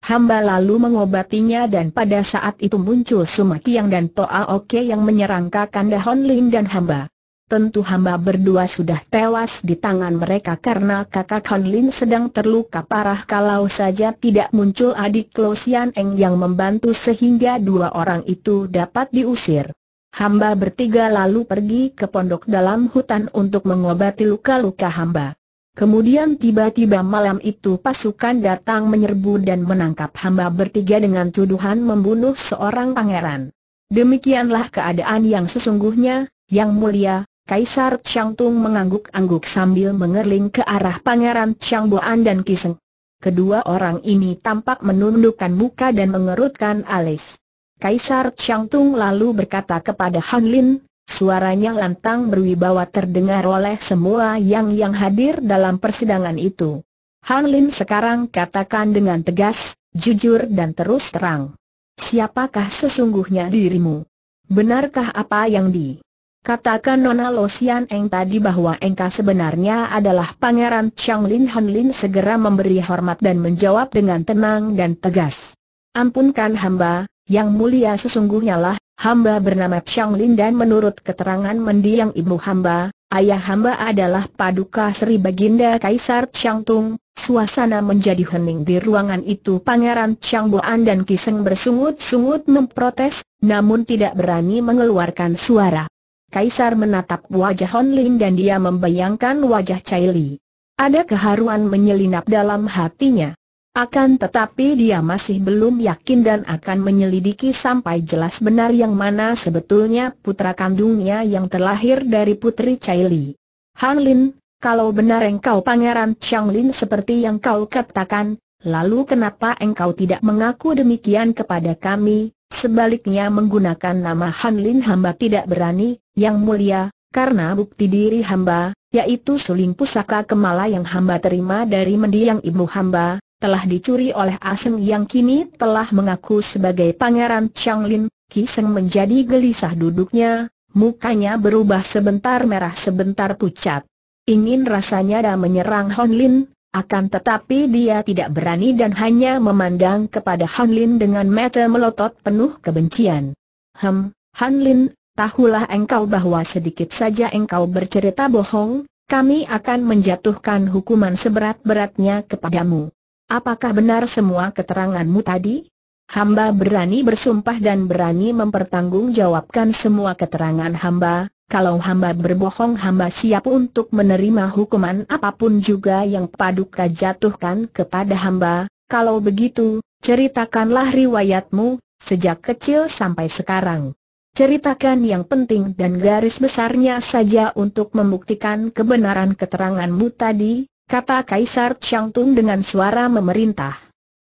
S1: Hamba lalu mengobatinya dan pada saat itu muncul Sumakiang dan Toa Oke yang menyerang Kakanda Honlin dan hamba. Tentu hamba berdua sudah tewas di tangan mereka karena kakak Honlin sedang terluka parah kalau saja tidak muncul adik Sian Eng yang membantu sehingga dua orang itu dapat diusir. Hamba bertiga lalu pergi ke pondok dalam hutan untuk mengobati luka-luka hamba. Kemudian tiba-tiba malam itu pasukan datang menyerbu dan menangkap hamba bertiga dengan tuduhan membunuh seorang pangeran. Demikianlah keadaan yang sesungguhnya, yang mulia, Kaisar Changtung mengangguk-angguk sambil mengerling ke arah pangeran Changboan dan Kiseng. Kedua orang ini tampak menundukkan muka dan mengerutkan alis. Kaisar Changtung lalu berkata kepada Han Lin, Suaranya lantang berwibawa terdengar oleh semua yang yang hadir dalam persidangan itu. Han Lin sekarang katakan dengan tegas, jujur dan terus terang. Siapakah sesungguhnya dirimu? Benarkah apa yang di... Katakan Nona Sian Eng tadi bahwa engkau sebenarnya adalah Pangeran Chang Lin Han Lin segera memberi hormat dan menjawab dengan tenang dan tegas. Ampunkan hamba, yang mulia sesungguhnya lah Hamba bernama Chang Lin dan menurut keterangan mendiang ibu hamba, ayah hamba adalah Paduka Sri Baginda Kaisar Chang Tung. Suasana menjadi hening di ruangan itu Pangeran Chang Boan dan Kiseng bersungut-sungut memprotes, namun tidak berani mengeluarkan suara. Kaisar menatap wajah Hon Lin dan dia membayangkan wajah Chai Li. Ada keharuan menyelinap dalam hatinya. Akan tetapi dia masih belum yakin dan akan menyelidiki sampai jelas benar yang mana sebetulnya putra kandungnya yang terlahir dari putri Caili. Han Lin, kalau benar engkau pangeran Chang Lin seperti yang kau katakan, lalu kenapa engkau tidak mengaku demikian kepada kami, sebaliknya menggunakan nama Han Lin hamba tidak berani, yang mulia, karena bukti diri hamba, yaitu suling pusaka kemala yang hamba terima dari mendiang ibu hamba, telah dicuri oleh Asem yang kini telah mengaku sebagai Pangeran Changlin, Kiseng menjadi gelisah duduknya, mukanya berubah sebentar merah sebentar pucat. Ingin rasanya dah menyerang Honlin, akan tetapi dia tidak berani dan hanya memandang kepada Honlin dengan mata melotot penuh kebencian. Hem, Honlin, tahulah engkau bahwa sedikit saja engkau bercerita bohong, kami akan menjatuhkan hukuman seberat-beratnya kepadamu. Apakah benar semua keteranganmu tadi? Hamba berani bersumpah dan berani mempertanggungjawabkan semua keterangan hamba, kalau hamba berbohong hamba siap untuk menerima hukuman apapun juga yang paduka jatuhkan kepada hamba, kalau begitu, ceritakanlah riwayatmu, sejak kecil sampai sekarang. Ceritakan yang penting dan garis besarnya saja untuk membuktikan kebenaran keteranganmu tadi, kata Kaisar Changtung dengan suara memerintah.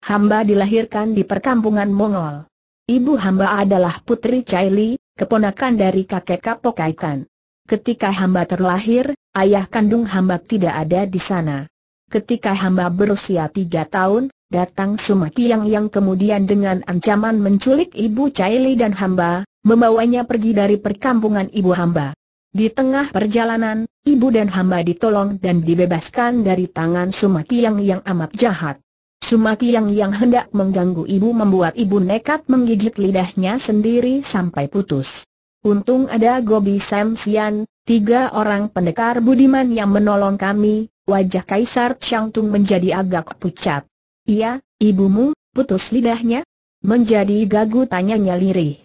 S1: Hamba dilahirkan di perkampungan Mongol. Ibu hamba adalah Putri Caili, keponakan dari kakek Kapokaikan. Ketika hamba terlahir, ayah kandung hamba tidak ada di sana. Ketika hamba berusia tiga tahun, datang Sumaki yang kemudian dengan ancaman menculik ibu Caili dan hamba, membawanya pergi dari perkampungan ibu hamba. Di tengah perjalanan, ibu dan hamba ditolong dan dibebaskan dari tangan Sumati yang yang amat jahat. Sumati yang yang hendak mengganggu ibu membuat ibu nekat menggigit lidahnya sendiri sampai putus. Untung ada Gobi Sam Sian, tiga orang pendekar budiman yang menolong kami, wajah Kaisar Changtung menjadi agak pucat. Iya, ibumu, putus lidahnya? Menjadi gagu tanyanya lirih.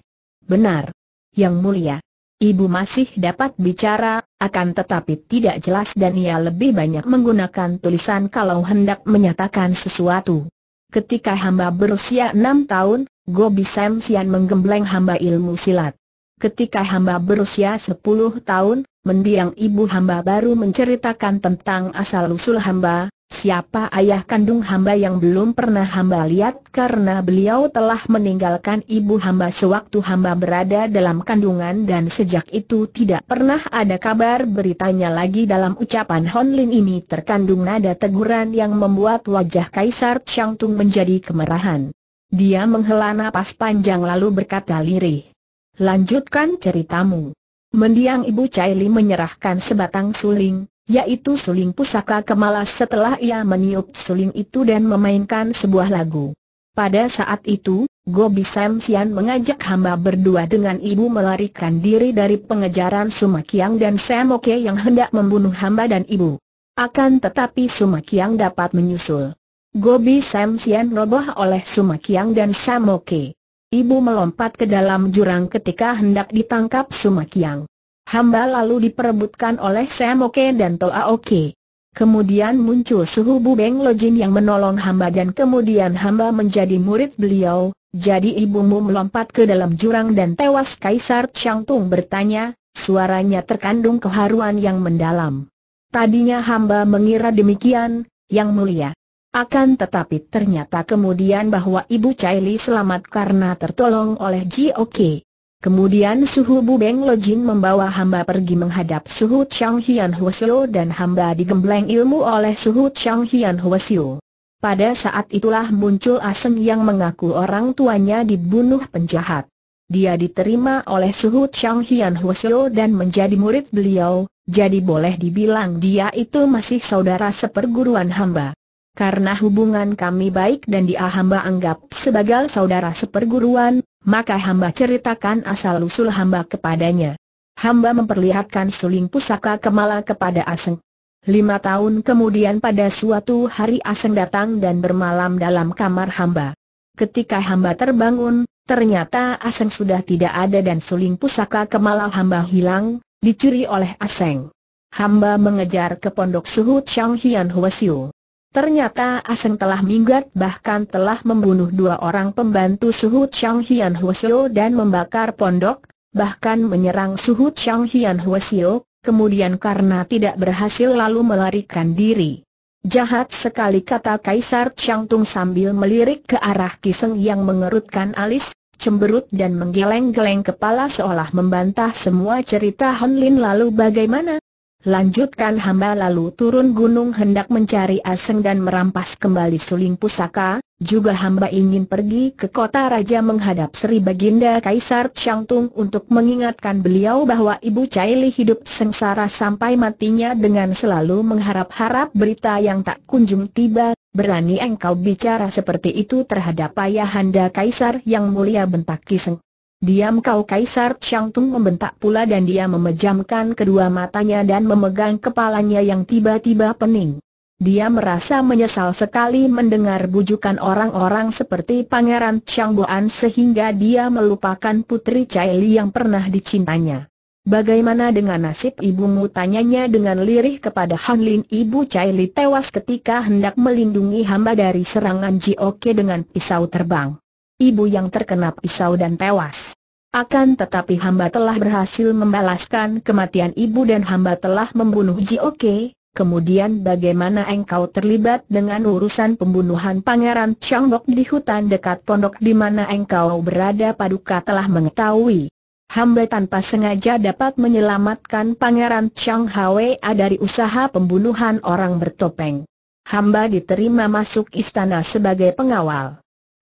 S1: Benar. Yang mulia. Ibu masih dapat bicara, akan tetapi tidak jelas dan ia lebih banyak menggunakan tulisan kalau hendak menyatakan sesuatu. Ketika hamba berusia enam tahun, Gobi Sam Sian menggembleng hamba ilmu silat. Ketika hamba berusia sepuluh tahun, mendiang ibu hamba baru menceritakan tentang asal-usul hamba, Siapa ayah kandung hamba yang belum pernah hamba lihat karena beliau telah meninggalkan ibu hamba sewaktu hamba berada dalam kandungan dan sejak itu tidak pernah ada kabar beritanya lagi dalam ucapan Hon Lin ini terkandung nada teguran yang membuat wajah Kaisar Chang Tung menjadi kemerahan. Dia menghela napas panjang lalu berkata lirih. Lanjutkan ceritamu. Mendiang ibu Li menyerahkan sebatang suling, yaitu suling pusaka kemalas setelah ia meniup suling itu dan memainkan sebuah lagu. Pada saat itu, Gobi Samsian mengajak hamba berdua dengan ibu melarikan diri dari pengejaran Sumakiang dan Samoke yang hendak membunuh hamba dan ibu. Akan tetapi Sumakiang dapat menyusul. Gobi Samsian roboh oleh Sumakiang dan Samoke. Ibu melompat ke dalam jurang ketika hendak ditangkap Sumakiang. Hamba lalu diperebutkan oleh Samoke dan Toa Oke. Kemudian muncul suhu Bubeng Lojin yang menolong hamba dan kemudian hamba menjadi murid beliau, jadi ibumu melompat ke dalam jurang dan tewas Kaisar Tung bertanya, suaranya terkandung keharuan yang mendalam. Tadinya hamba mengira demikian, yang mulia. Akan tetapi ternyata kemudian bahwa Ibu Caili selamat karena tertolong oleh Ji Oke. Kemudian Suhu Bu Beng Lojin membawa hamba pergi menghadap Suhu Chang Hian Huosio dan hamba digembleng ilmu oleh Suhu Chang Hian Huosio. Pada saat itulah muncul Aseng yang mengaku orang tuanya dibunuh penjahat. Dia diterima oleh Suhu Chang Hian Huosio dan menjadi murid beliau, jadi boleh dibilang dia itu masih saudara seperguruan hamba. Karena hubungan kami baik dan dia hamba anggap sebagai saudara seperguruan, maka hamba ceritakan asal-usul hamba kepadanya. Hamba memperlihatkan suling pusaka Kemala kepada Aseng. Lima tahun kemudian pada suatu hari Aseng datang dan bermalam dalam kamar hamba. Ketika hamba terbangun, ternyata Aseng sudah tidak ada dan suling pusaka Kemala hamba hilang, dicuri oleh Aseng. Hamba mengejar ke pondok suhut Shang Hian huasiu. Ternyata Aseng telah minggat bahkan telah membunuh dua orang pembantu Suhu Chang Hian Hwasyo dan membakar pondok, bahkan menyerang Suhu Chang Hian Hwasyo, kemudian karena tidak berhasil lalu melarikan diri. Jahat sekali kata Kaisar Chang Tung sambil melirik ke arah Kiseng yang mengerutkan alis, cemberut dan menggeleng-geleng kepala seolah membantah semua cerita Hon Lin lalu bagaimana, Lanjutkan hamba lalu turun gunung hendak mencari Aseng dan merampas kembali suling pusaka, juga hamba ingin pergi ke kota raja menghadap Sri Baginda Kaisar Changtung untuk mengingatkan beliau bahwa Ibu Caili hidup sengsara sampai matinya dengan selalu mengharap-harap berita yang tak kunjung tiba, berani engkau bicara seperti itu terhadap ayahanda Kaisar yang mulia bentak Kiseng. Diam kau Kaisar Changtung membentak pula dan dia memejamkan kedua matanya dan memegang kepalanya yang tiba-tiba pening. Dia merasa menyesal sekali mendengar bujukan orang-orang seperti Pangeran Boan sehingga dia melupakan Putri Chai Li yang pernah dicintanya. Bagaimana dengan nasib ibumu tanyanya dengan lirih kepada Han Lin Ibu Chai Li tewas ketika hendak melindungi hamba dari serangan Jioke dengan pisau terbang ibu yang terkena pisau dan tewas. Akan tetapi hamba telah berhasil membalaskan kematian ibu dan hamba telah membunuh Jioke, kemudian bagaimana engkau terlibat dengan urusan pembunuhan Pangeran Changgok di hutan dekat pondok di mana engkau berada paduka telah mengetahui. Hamba tanpa sengaja dapat menyelamatkan Pangeran Chang Hwa dari usaha pembunuhan orang bertopeng. Hamba diterima masuk istana sebagai pengawal.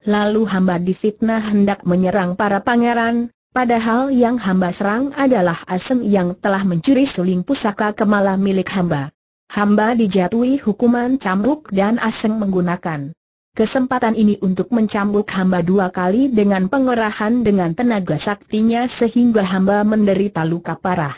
S1: Lalu hamba difitnah hendak menyerang para pangeran, padahal yang hamba serang adalah Asem yang telah mencuri suling pusaka kemala milik hamba. Hamba dijatuhi hukuman cambuk dan Asem menggunakan kesempatan ini untuk mencambuk hamba dua kali dengan pengerahan dengan tenaga saktinya sehingga hamba menderita luka parah.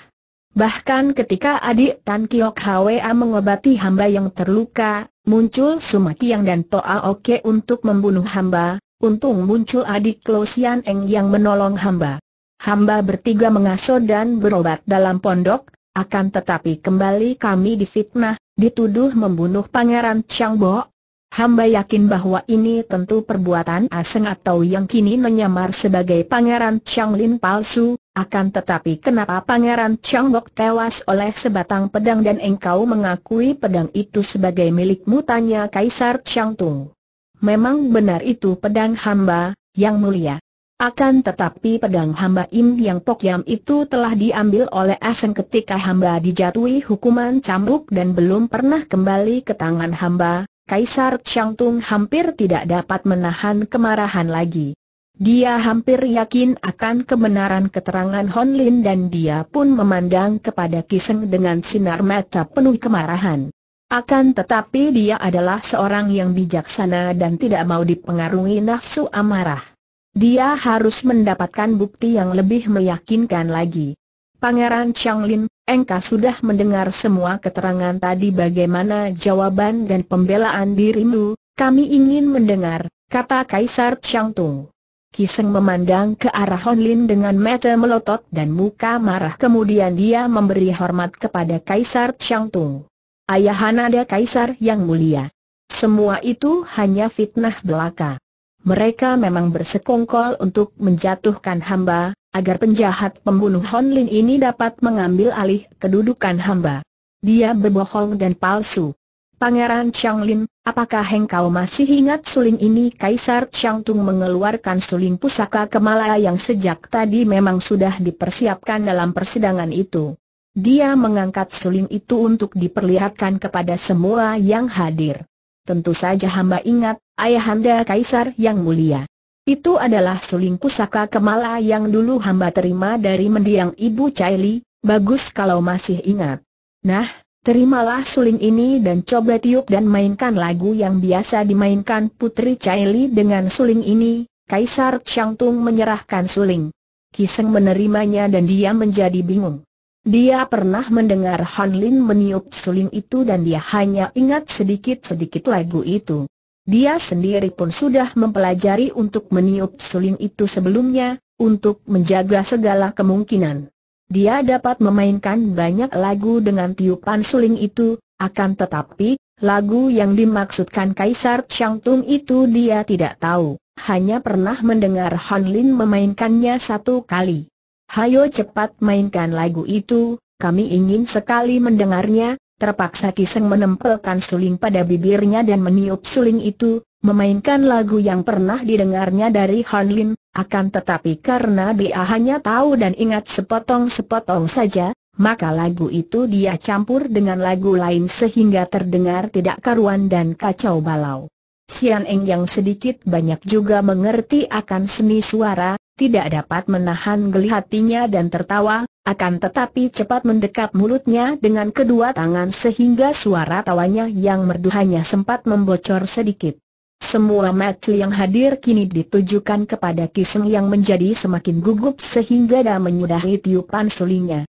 S1: Bahkan ketika adik Tan Kiok Hwa mengobati hamba yang terluka, Muncul Sumatiang dan Toa Oke untuk membunuh hamba, untung muncul adik Lo Sian Eng yang menolong hamba. Hamba bertiga mengasuh dan berobat dalam pondok, akan tetapi kembali kami difitnah, dituduh membunuh Pangeran Chang Bo, Hamba yakin bahwa ini tentu perbuatan asing atau yang kini menyamar sebagai Pangeran Chang Lin palsu, akan tetapi kenapa Pangeran Chang Bok tewas oleh sebatang pedang dan engkau mengakui pedang itu sebagai milikmu tanya Kaisar Chang Tung. Memang benar itu pedang hamba, yang mulia. Akan tetapi pedang hamba Im Yang Pok Yam itu telah diambil oleh Aseng ketika hamba dijatuhi hukuman cambuk dan belum pernah kembali ke tangan hamba, Kaisar Tung hampir tidak dapat menahan kemarahan lagi. Dia hampir yakin akan kebenaran keterangan Hon Lin dan dia pun memandang kepada Kiseng dengan sinar mata penuh kemarahan. Akan tetapi dia adalah seorang yang bijaksana dan tidak mau dipengaruhi nafsu amarah. Dia harus mendapatkan bukti yang lebih meyakinkan lagi. Pangeran Lin, engkau sudah mendengar semua keterangan tadi bagaimana jawaban dan pembelaan dirimu, kami ingin mendengar, kata Kaisar Tung. Kiseng memandang ke arah Lin dengan mata melotot dan muka marah kemudian dia memberi hormat kepada Kaisar Changtung. Ayahanada Kaisar yang mulia. Semua itu hanya fitnah belaka. Mereka memang bersekongkol untuk menjatuhkan hamba, agar penjahat pembunuh Honlin ini dapat mengambil alih kedudukan hamba. Dia berbohong dan palsu. Pangeran Changlin, apakah hengkau masih ingat suling ini? Kaisar Chang Tung mengeluarkan suling pusaka Kemala yang sejak tadi memang sudah dipersiapkan dalam persidangan itu. Dia mengangkat suling itu untuk diperlihatkan kepada semua yang hadir. Tentu saja hamba ingat, Ayahanda Kaisar yang mulia. Itu adalah suling pusaka Kemala yang dulu hamba terima dari mendiang Ibu Caili, bagus kalau masih ingat. Nah, terimalah suling ini dan coba tiup dan mainkan lagu yang biasa dimainkan Putri Caili dengan suling ini, Kaisar Changtung menyerahkan suling. Kiseng menerimanya dan dia menjadi bingung. Dia pernah mendengar Han Lin meniup suling itu dan dia hanya ingat sedikit-sedikit lagu itu. Dia sendiri pun sudah mempelajari untuk meniup suling itu sebelumnya, untuk menjaga segala kemungkinan. Dia dapat memainkan banyak lagu dengan tiupan suling itu, akan tetapi, lagu yang dimaksudkan Kaisar Changtung itu dia tidak tahu, hanya pernah mendengar Han Lin memainkannya satu kali. Hayo cepat mainkan lagu itu, kami ingin sekali mendengarnya, Terpaksa Kiseng menempelkan suling pada bibirnya dan meniup suling itu, memainkan lagu yang pernah didengarnya dari Han Lin, akan tetapi karena dia hanya tahu dan ingat sepotong-sepotong saja, maka lagu itu dia campur dengan lagu lain sehingga terdengar tidak karuan dan kacau balau. Sian Eng yang sedikit banyak juga mengerti akan seni suara, tidak dapat menahan geli hatinya dan tertawa, akan tetapi cepat mendekap mulutnya dengan kedua tangan sehingga suara tawanya yang merdu hanya sempat membocor sedikit. Semua mata yang hadir kini ditujukan kepada Kiseng yang menjadi semakin gugup sehingga dah menyudahi tiupan sulingnya.